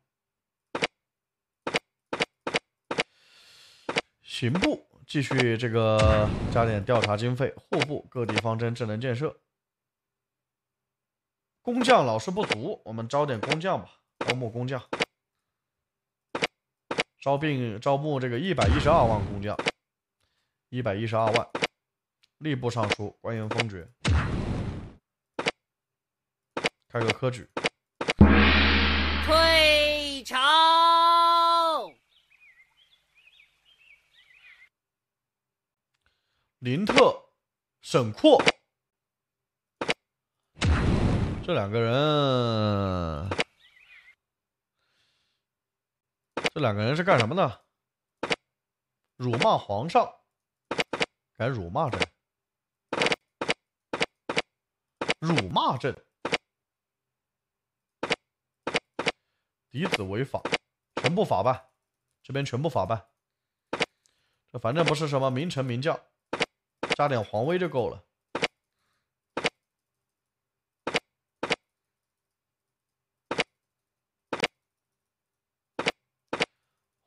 刑部。继续这个加点调查经费，户部各地方针智能建设，工匠老是不足，我们招点工匠吧，招募工匠，招并招募这个一百一十二万工匠，一百一十二万，吏部尚书官员封爵，开个科举。退。林特、沈括，这两个人，这两个人是干什么的？辱骂皇上，敢辱骂朕！辱骂朕！嫡子违法，全部罚吧。这边全部罚吧。这反正不是什么名臣名将。加点黄威就够了。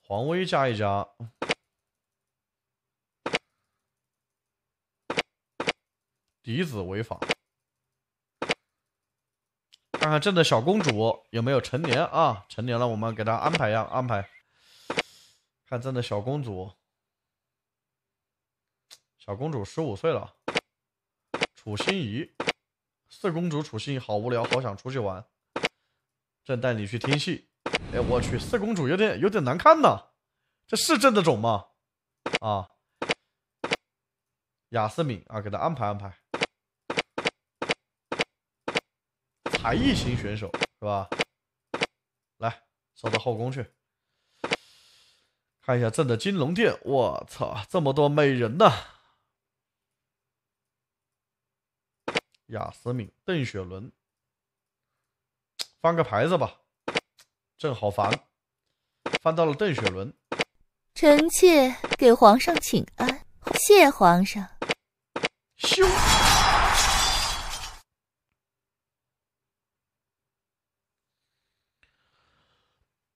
黄威加一加，嫡子违法。看看朕的小公主有没有成年啊？成年了，我们给她安排呀，安排。看朕的小公主。小公主十五岁了，楚心怡，四公主楚心怡，好无聊，好想出去玩，朕带你去听戏。哎，我去，四公主有点有点难看呐，这是朕的种吗？啊，雅思敏啊，给她安排安排。才艺型选手是吧？来，送到后宫去，看一下朕的金龙殿。我操，这么多美人呐！雅思敏，邓雪伦，翻个牌子吧，正好烦，翻到了邓雪伦。臣妾给皇上请安，谢皇上。咻！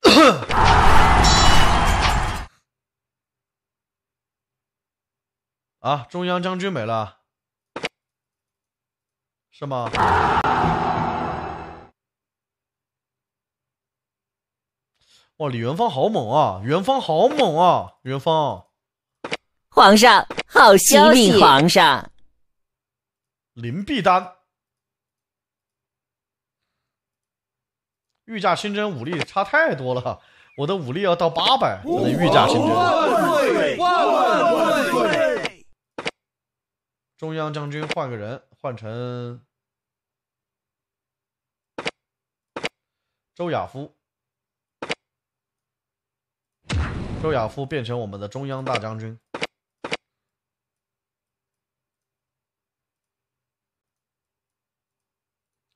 啊，中央将军没了。是吗？哇，李元芳好猛啊！元芳好猛啊！元芳，皇上，好消息，皇上，灵璧丹，御驾亲征，武力差太多了，我的武力要到八百才能御驾亲征。中央将军换个人，换成周亚夫。周亚夫变成我们的中央大将军。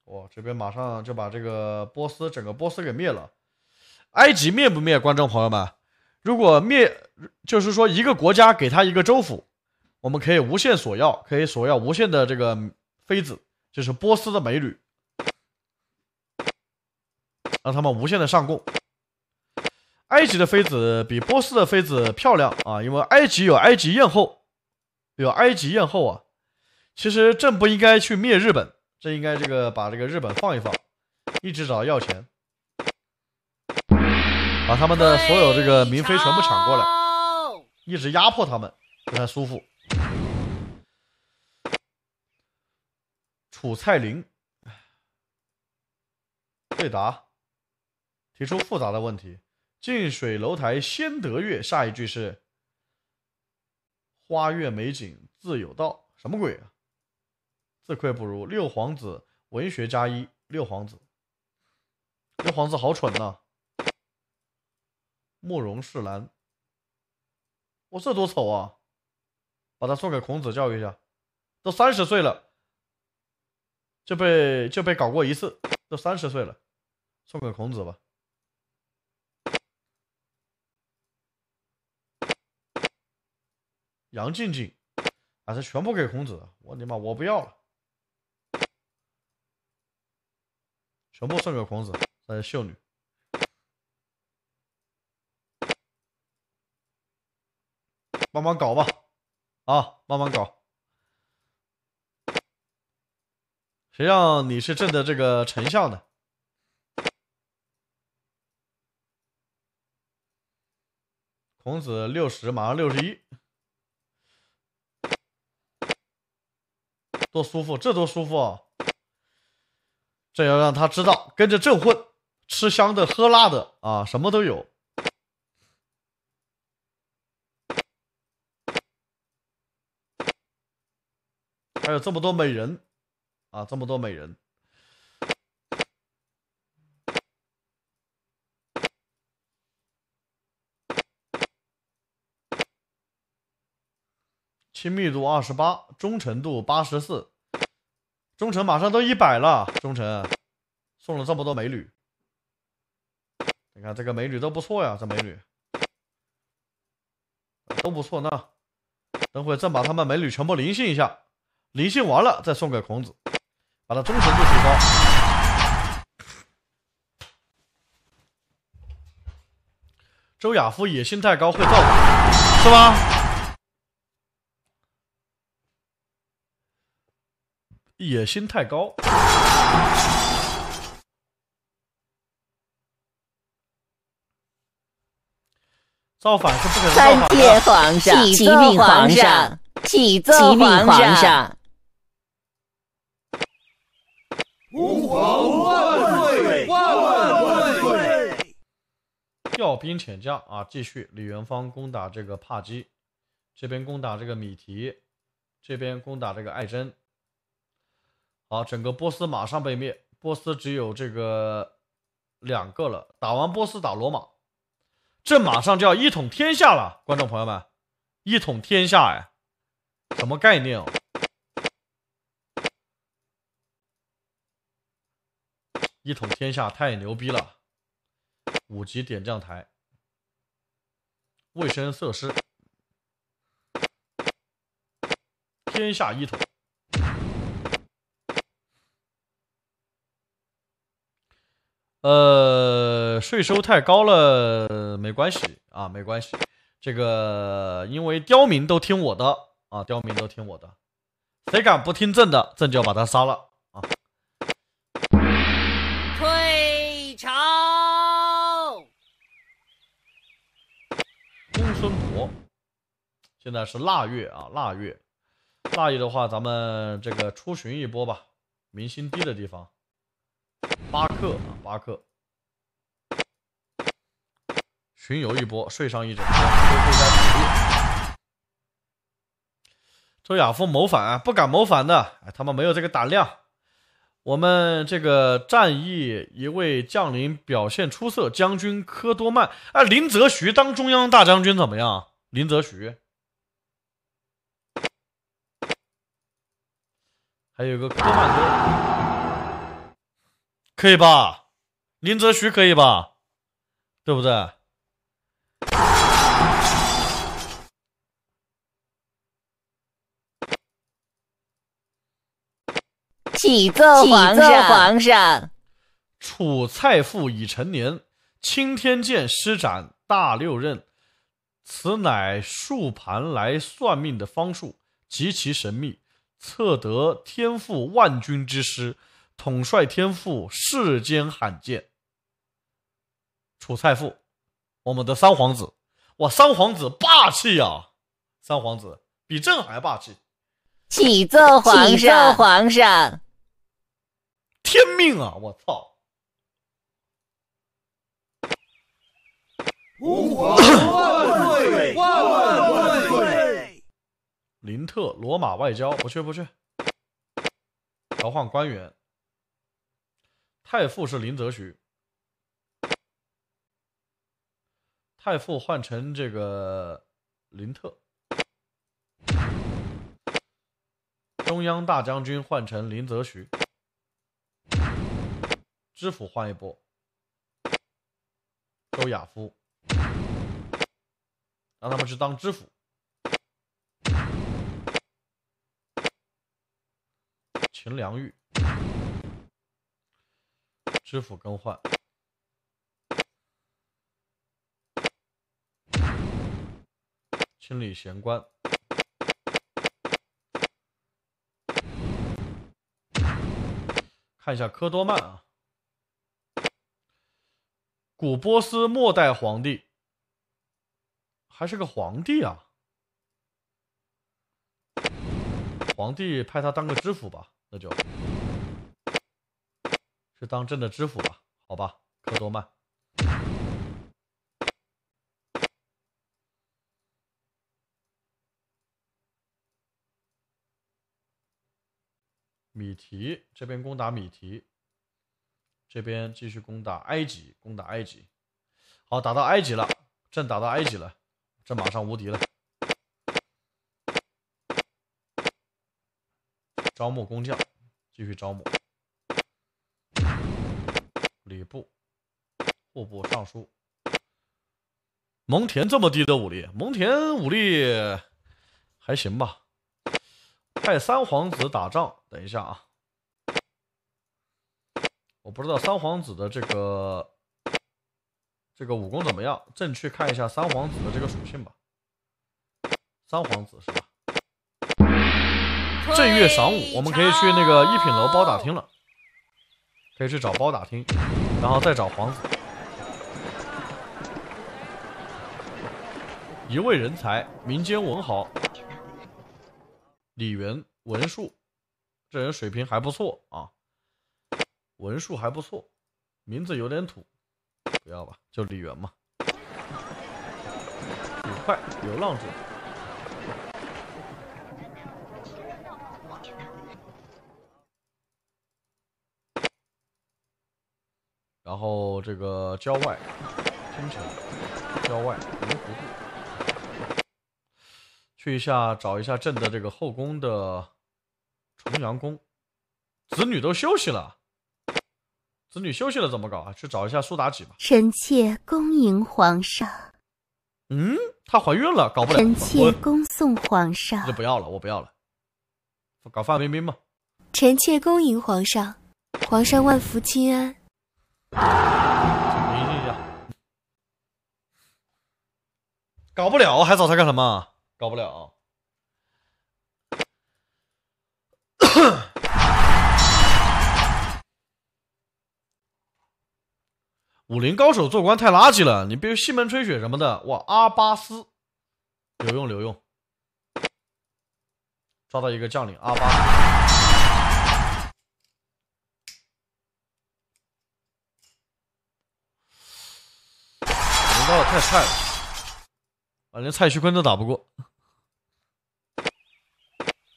哇，这边马上就把这个波斯整个波斯给灭了。埃及灭不灭，观众朋友们？如果灭，就是说一个国家给他一个州府。我们可以无限索要，可以索要无限的这个妃子，就是波斯的美女，让他们无限的上供。埃及的妃子比波斯的妃子漂亮啊，因为埃及有埃及艳后，有埃及艳后啊。其实朕不应该去灭日本，这应该这个把这个日本放一放，一直找要钱，把他们的所有这个民妃全部抢过来，一直压迫他们，不太舒服。楚蔡林，对答，提出复杂的问题。近水楼台先得月，下一句是“花月美景自有道”。什么鬼啊！自愧不如六皇子，文学加一。六皇子，六皇子好蠢呐！慕容世兰，我这多丑啊！把他送给孔子教育一下，都三十岁了。就被就被搞过一次，都三十岁了，送给孔子吧。杨静静，啊，这全部给孔子，我的妈，我不要了，全部送给孔子。哎，秀女，慢慢搞吧，啊，慢慢搞。谁让你是朕的这个丞相呢？孔子六十，马上六十一，多舒服！这多舒服！啊！朕要让他知道，跟着朕混，吃香的喝辣的啊，什么都有，还有这么多美人。啊，这么多美人，亲密度二十八，忠诚度八十四，忠诚马上都一百了。忠诚送了这么多美女，你看这个美女都不错呀，这美女都不错。那等会再把他们美女全部灵性一下，灵性完了再送给孔子。把他忠诚度提高。周亚夫野心太高会造反，是吗？野心太高，造反是不可能的。参皇上，启奏皇上，启奏皇上。吾皇万岁万万岁！调兵遣将啊，继续李元芳攻打这个帕基，这边攻打这个米提，这边攻打这个艾珍。好，整个波斯马上被灭，波斯只有这个两个了。打完波斯，打罗马，这马上就要一统天下了，观众朋友们，一统天下哎，什么概念？哦、一统天下太牛逼了！五级点将台，卫生设施，天下一统。呃，税收太高了，没关系啊，没关系。这个因为刁民都听我的啊，刁民都听我的，谁敢不听朕的，朕就要把他杀了。孙博，现在是腊月啊，腊月，腊月的话，咱们这个出巡一波吧，民心低的地方，巴克啊，巴克，巡游一波，睡上一整天，恢复一下体力。周亚夫谋反，不敢谋反的，哎，他们没有这个胆量。我们这个战役，一位将领表现出色，将军科多曼，哎，林则徐当中央大将军怎么样？林则徐，还有个科曼哥，可以吧？林则徐可以吧？对不对？启奏皇上，皇上，楚蔡父已成年，青天剑施展大六刃，此乃数盘来算命的方术，极其神秘，测得天赋万军之师，统帅天赋世间罕见。楚蔡父，我们的三皇子，哇，三皇子霸气呀，三皇子比朕还霸气。启奏皇上，启奏皇上。天命啊！我操！吾皇万岁万万岁！林特，罗马外交不去不去，调换官员。太傅是林则徐，太傅换成这个林特。中央大将军换成林则徐。知府换一波，周亚夫，让他们去当知府。秦良玉，知府更换，清理闲官，看一下科多曼啊。古波斯末代皇帝，还是个皇帝啊！皇帝派他当个知府吧，那就去当朕的知府吧，好吧，科多曼。米提这边攻打米提。这边继续攻打埃及，攻打埃及，好，打到埃及了，朕打到埃及了，朕马上无敌了。招募工匠，继续招募。礼部、户部尚书蒙恬这么低的武力，蒙恬武力还行吧？派三皇子打仗，等一下啊。我不知道三皇子的这个这个武功怎么样，正去看一下三皇子的这个属性吧。三皇子是吧？正月晌午，我们可以去那个一品楼包打听了，可以去找包打听，然后再找皇子。一位人才，民间文豪，李元文树，这人水平还不错啊。文术还不错，名字有点土，不要吧，就李元嘛。五块流浪者。然后这个郊外京城，郊外迷湖去一下找一下朕的这个后宫的重阳宫，子女都休息了。子女休息了怎么搞啊？去找一下苏妲己吧。臣妾恭迎皇上。嗯，她怀孕了，搞不了。臣妾恭送皇上。就不要了，我不要了。搞范冰冰吧。臣妾恭迎皇上，皇上万福金安。一下，搞不了，还找他干什么？搞不了。武林高手做官太垃圾了，你比如西门吹雪什么的。哇，阿巴斯，有用有用，抓到一个将领阿巴斯。武林高手太菜了，啊，连蔡徐坤都打不过。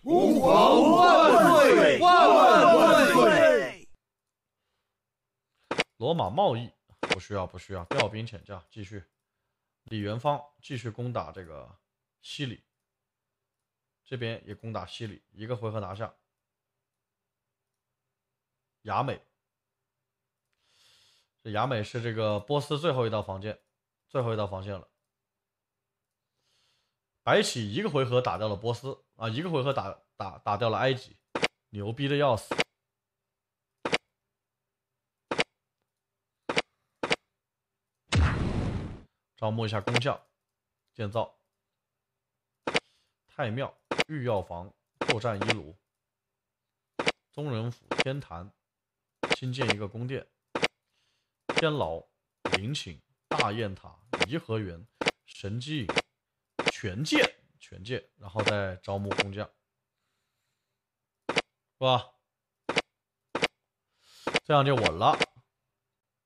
吾皇万岁万万岁。罗马贸易。不需要，不需要调兵遣将，继续。李元芳继续攻打这个西里，这边也攻打西里，一个回合拿下。雅美，这雅美是这个波斯最后一道防线，最后一道防线了。白起一个回合打掉了波斯，啊，一个回合打打打掉了埃及，牛逼的要死。招募一下工匠，建造太庙、御药房、作战一炉、宗人府、天坛，新建一个宫殿、天牢、陵寝、大雁塔、颐和园、神迹，全建全建，然后再招募工匠，是吧？这样就稳了，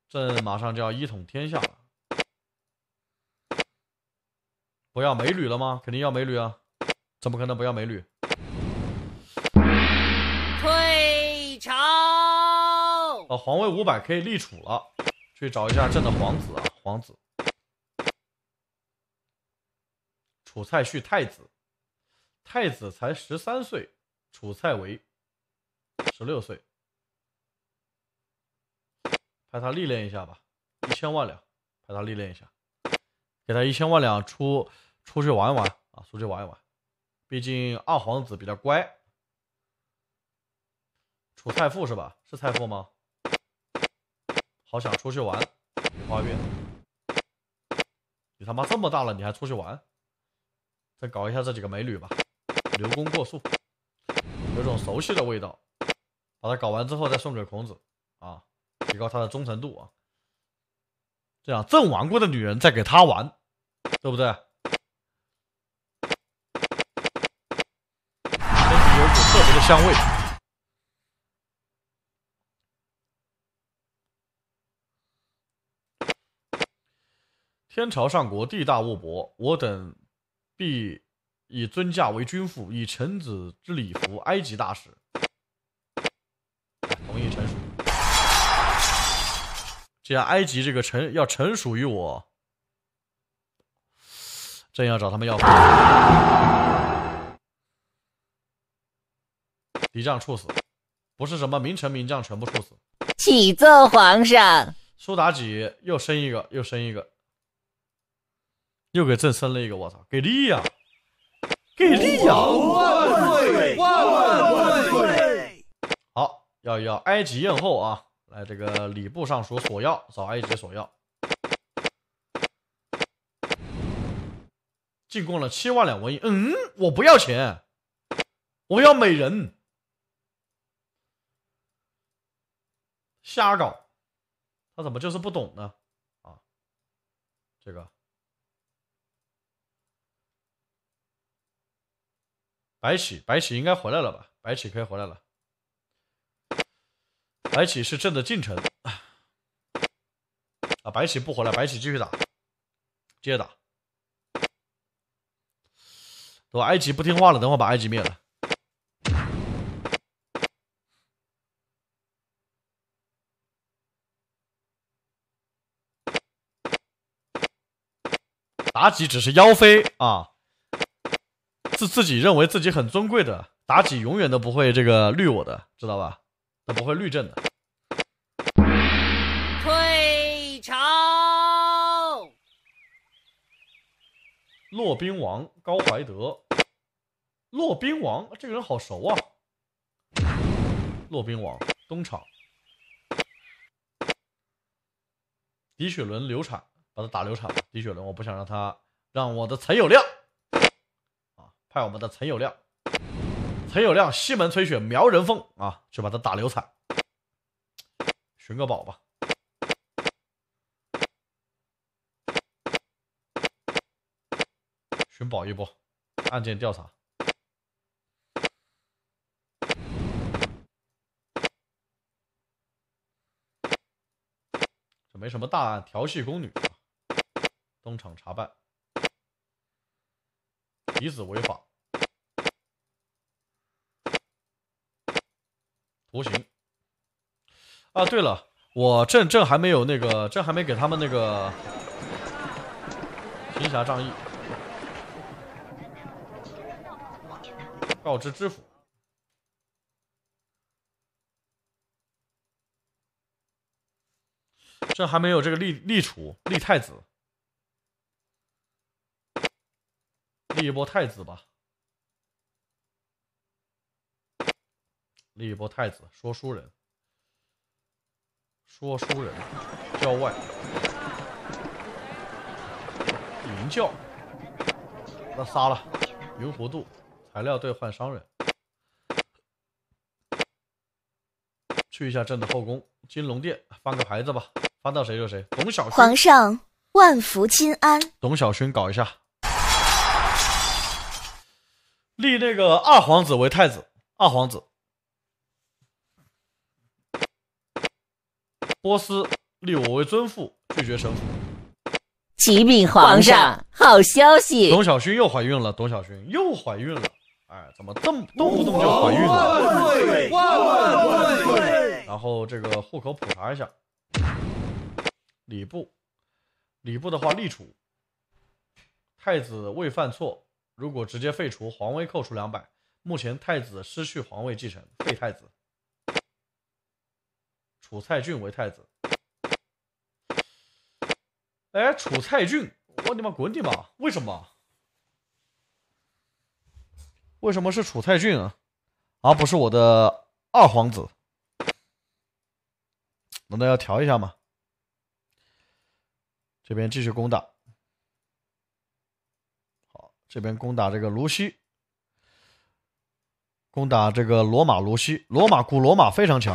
朕马上就要一统天下了。不要美女了吗？肯定要美女啊！怎么可能不要美女？退朝。啊，皇位五百可以立储了，去找一下朕的皇子，皇子。楚蔡旭太子，太子才十三岁，楚蔡为十六岁，派他历练一下吧，一千万两，派他历练一下，给他一千万两出。出去玩一玩啊！出去玩一玩，毕竟二皇子比较乖。楚太傅是吧？是太傅吗？好想出去玩。花月，你他妈这么大了，你还出去玩？再搞一下这几个美女吧。刘公过塑，有种熟悉的味道。把它搞完之后再送给孔子啊，提高他的忠诚度啊。这样朕玩过的女人再给他玩，对不对？相位。天朝上国，地大物博，我等必以尊驾为君父，以臣子之礼服埃及大使。同意臣属。既然埃及这个臣要臣属于我，朕要找他们要。敌将处死，不是什么名臣名将全部处死。启奏皇上，苏妲己又生一个，又生一个，又给朕生了一个。我操，给力呀！给力呀！万岁万万岁！好，要要埃及艳后啊！来这个礼部尚书索要，找埃及索要，进贡了七万两纹银。嗯，我不要钱，我要美人。瞎搞，他怎么就是不懂呢？啊，这个白起，白起应该回来了吧？白起可以回来了。白起是朕的近臣啊！白起不回来，白起继续打，接着打。等会埃及不听话了，等会把埃及灭了。妲己只是妖妃啊，自自己认为自己很尊贵的妲己永远都不会这个绿我的，知道吧？都不会绿朕的。退朝。骆宾王，高怀德。骆宾王这个人好熟啊。骆宾王，东厂。狄雪伦流产。把他打流产，了，李雪伦，我不想让他让我的陈友亮啊，派我们的陈友亮，陈友亮西门吹雪苗人凤啊，去把他打流产，寻个宝吧，寻宝一波，案件调查，这没什么大案，调戏宫女。当场查办，以此为法，徒刑。啊，对了，我朕朕还没有那个，朕还没给他们那个，行侠仗义，告知知府。朕还没有这个立立储、立太子。立一波太子吧！立一波太子，说书人，说书人，郊外，云教，那杀了，云伯度，材料兑换商人，去一下朕的后宫金龙殿，翻个牌子吧，翻到谁就谁。董小皇上万福金安。董小勋搞一下。立那个二皇子为太子。二皇子，波斯立我为尊父，拒绝臣服。启禀皇上，好消息！董小勋又怀孕了。董小勋又怀孕了。哎，怎么动动不动就怀孕了？然后这个户口普查一下。礼部，礼部的话立储。太子未犯错。如果直接废除皇位，扣除两百。目前太子失去皇位继承，废太子，楚蔡俊为太子。哎，楚蔡俊，我你妈滚你妈！为什么？为什么是楚蔡俊啊，而不是我的二皇子？难道要调一下吗？这边继续攻打。这边攻打这个卢西，攻打这个罗马卢西，罗马古罗马非常强，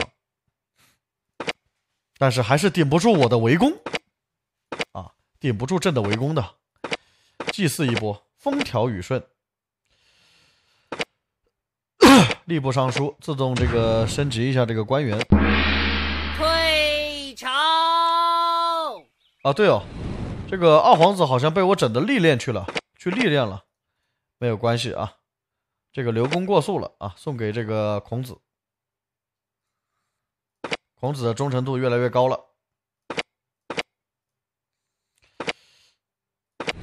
但是还是顶不住我的围攻，啊，顶不住朕的围攻的。祭祀一波，风调雨顺。吏部尚书自动这个升级一下这个官员。退朝。啊，对哦，这个二皇子好像被我整的历练去了。去历练了，没有关系啊。这个刘公过速了啊，送给这个孔子。孔子的忠诚度越来越高了。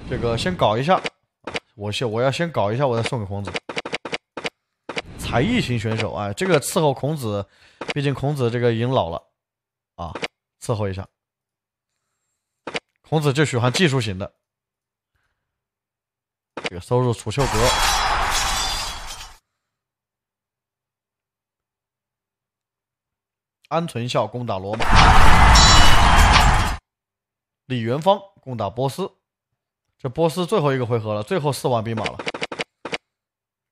这个先搞一下，我先我要先搞一下，我再送给孔子。才艺型选手啊，这个伺候孔子，毕竟孔子这个已经老了啊，伺候一下。孔子就喜欢技术型的。这个收入储秀阁。安存孝攻打罗马，李元芳攻打波斯。这波斯最后一个回合了，最后四万兵马了。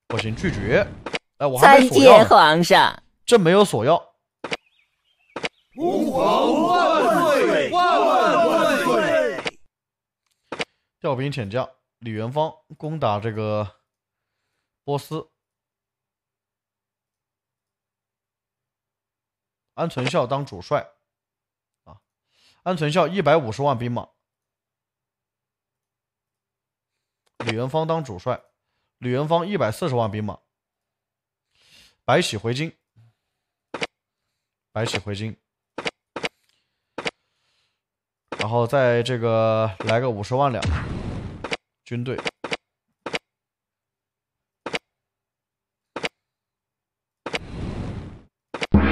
不行，拒绝。哎，我还没索要。见皇上。朕没有索要。吾皇万岁万万岁。调兵遣将。李元芳攻打这个波斯，安存孝当主帅，啊，安存孝一百五十万兵马，李元芳当主帅，李元芳一百四十万兵马，白起回京，白起回京，然后在这个来个五十万两。军队，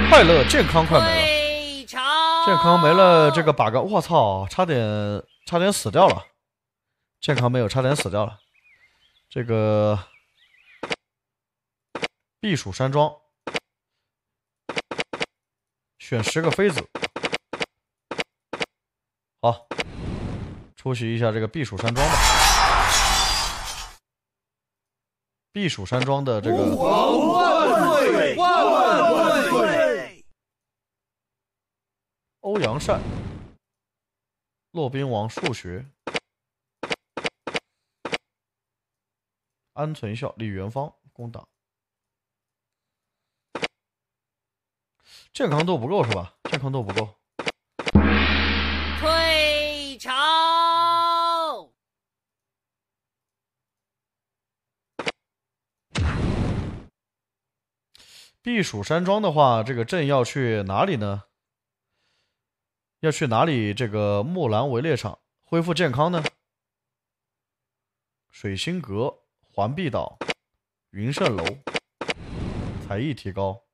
快乐健康快没了，健康没了，这个把个我操，差点差点死掉了，健康没有，差点死掉了，这个避暑山庄选十个妃子，好，出席一下这个避暑山庄吧。避暑山庄的这个，欧阳善，骆宾王数学，安存孝，李元芳攻打，健康度不够是吧？健康度不够。避暑山庄的话，这个朕要去哪里呢？要去哪里？这个木兰围猎场恢复健康呢？水星阁、环碧岛、云胜楼，才艺提高。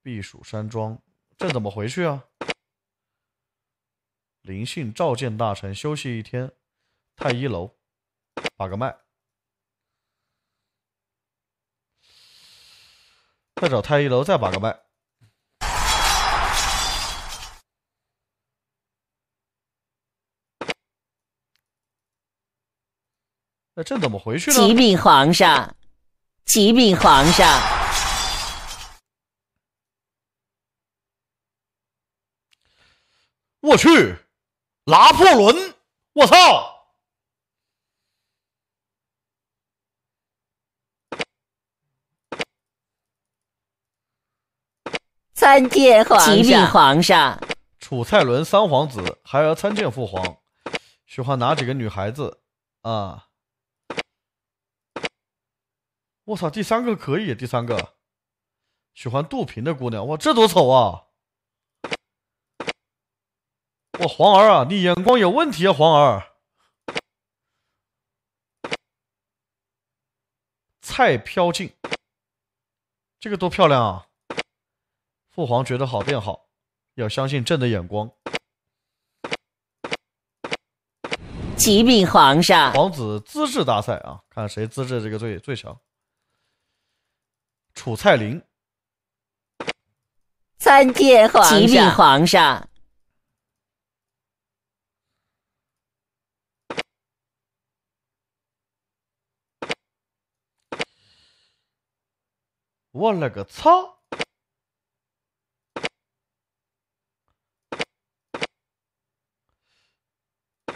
避暑山庄，朕怎么回去啊？灵性召见大臣，休息一天。太医楼，把个脉。再找太医楼再把个脉。那朕怎么回去了？启禀皇上，启禀皇上。我去，拿破仑！我操！参见皇上，启禀皇上，楚蔡伦三皇子，孩儿参见父皇。喜欢哪几个女孩子？啊？我操，第三个可以，第三个，喜欢杜平的姑娘。哇，这多丑啊！哇，皇儿啊，你眼光有问题啊，皇儿。蔡飘静，这个多漂亮啊！父皇觉得好便好，要相信朕的眼光。启禀皇上，皇子资质大赛啊，看谁资质这个最最强。楚蔡林，参见皇上。启禀皇上，我勒个操！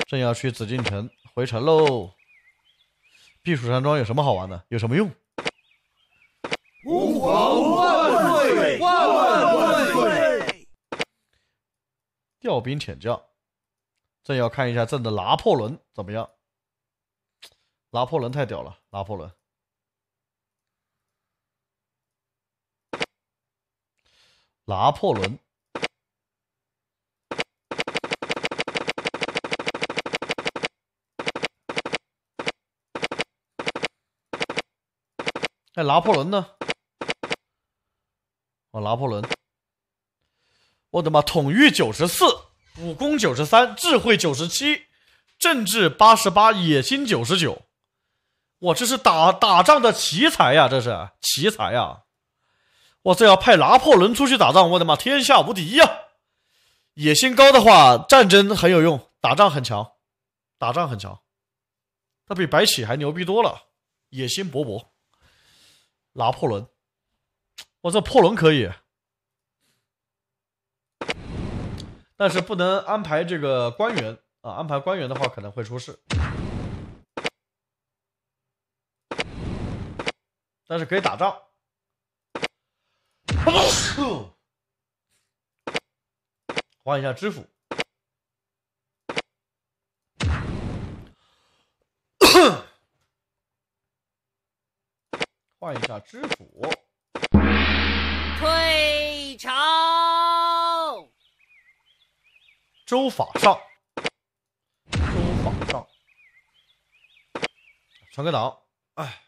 正要去紫禁城回城喽。避暑山庄有什么好玩的？有什么用？吾皇万岁万万岁！调兵遣将，正要看一下朕的拿破仑怎么样。拿破仑太屌了！拿破仑，拿破仑。哎，拿破仑呢？哦、拿破仑！我的妈，统御九十四，武功九十三，智慧九十七，政治八十八，野心九十九。哇，这是打打仗的奇才呀！这是奇才呀！哇，这要派拿破仑出去打仗，我的妈，天下无敌呀！野心高的话，战争很有用，打仗很强，打仗很强。他比白起还牛逼多了，野心勃勃。拿破仑，我这破仑可以，但是不能安排这个官员啊！安排官员的话可能会出事，但是可以打仗。换一下知府。换一下知府，退朝。周法上。周法上。传给档，哎。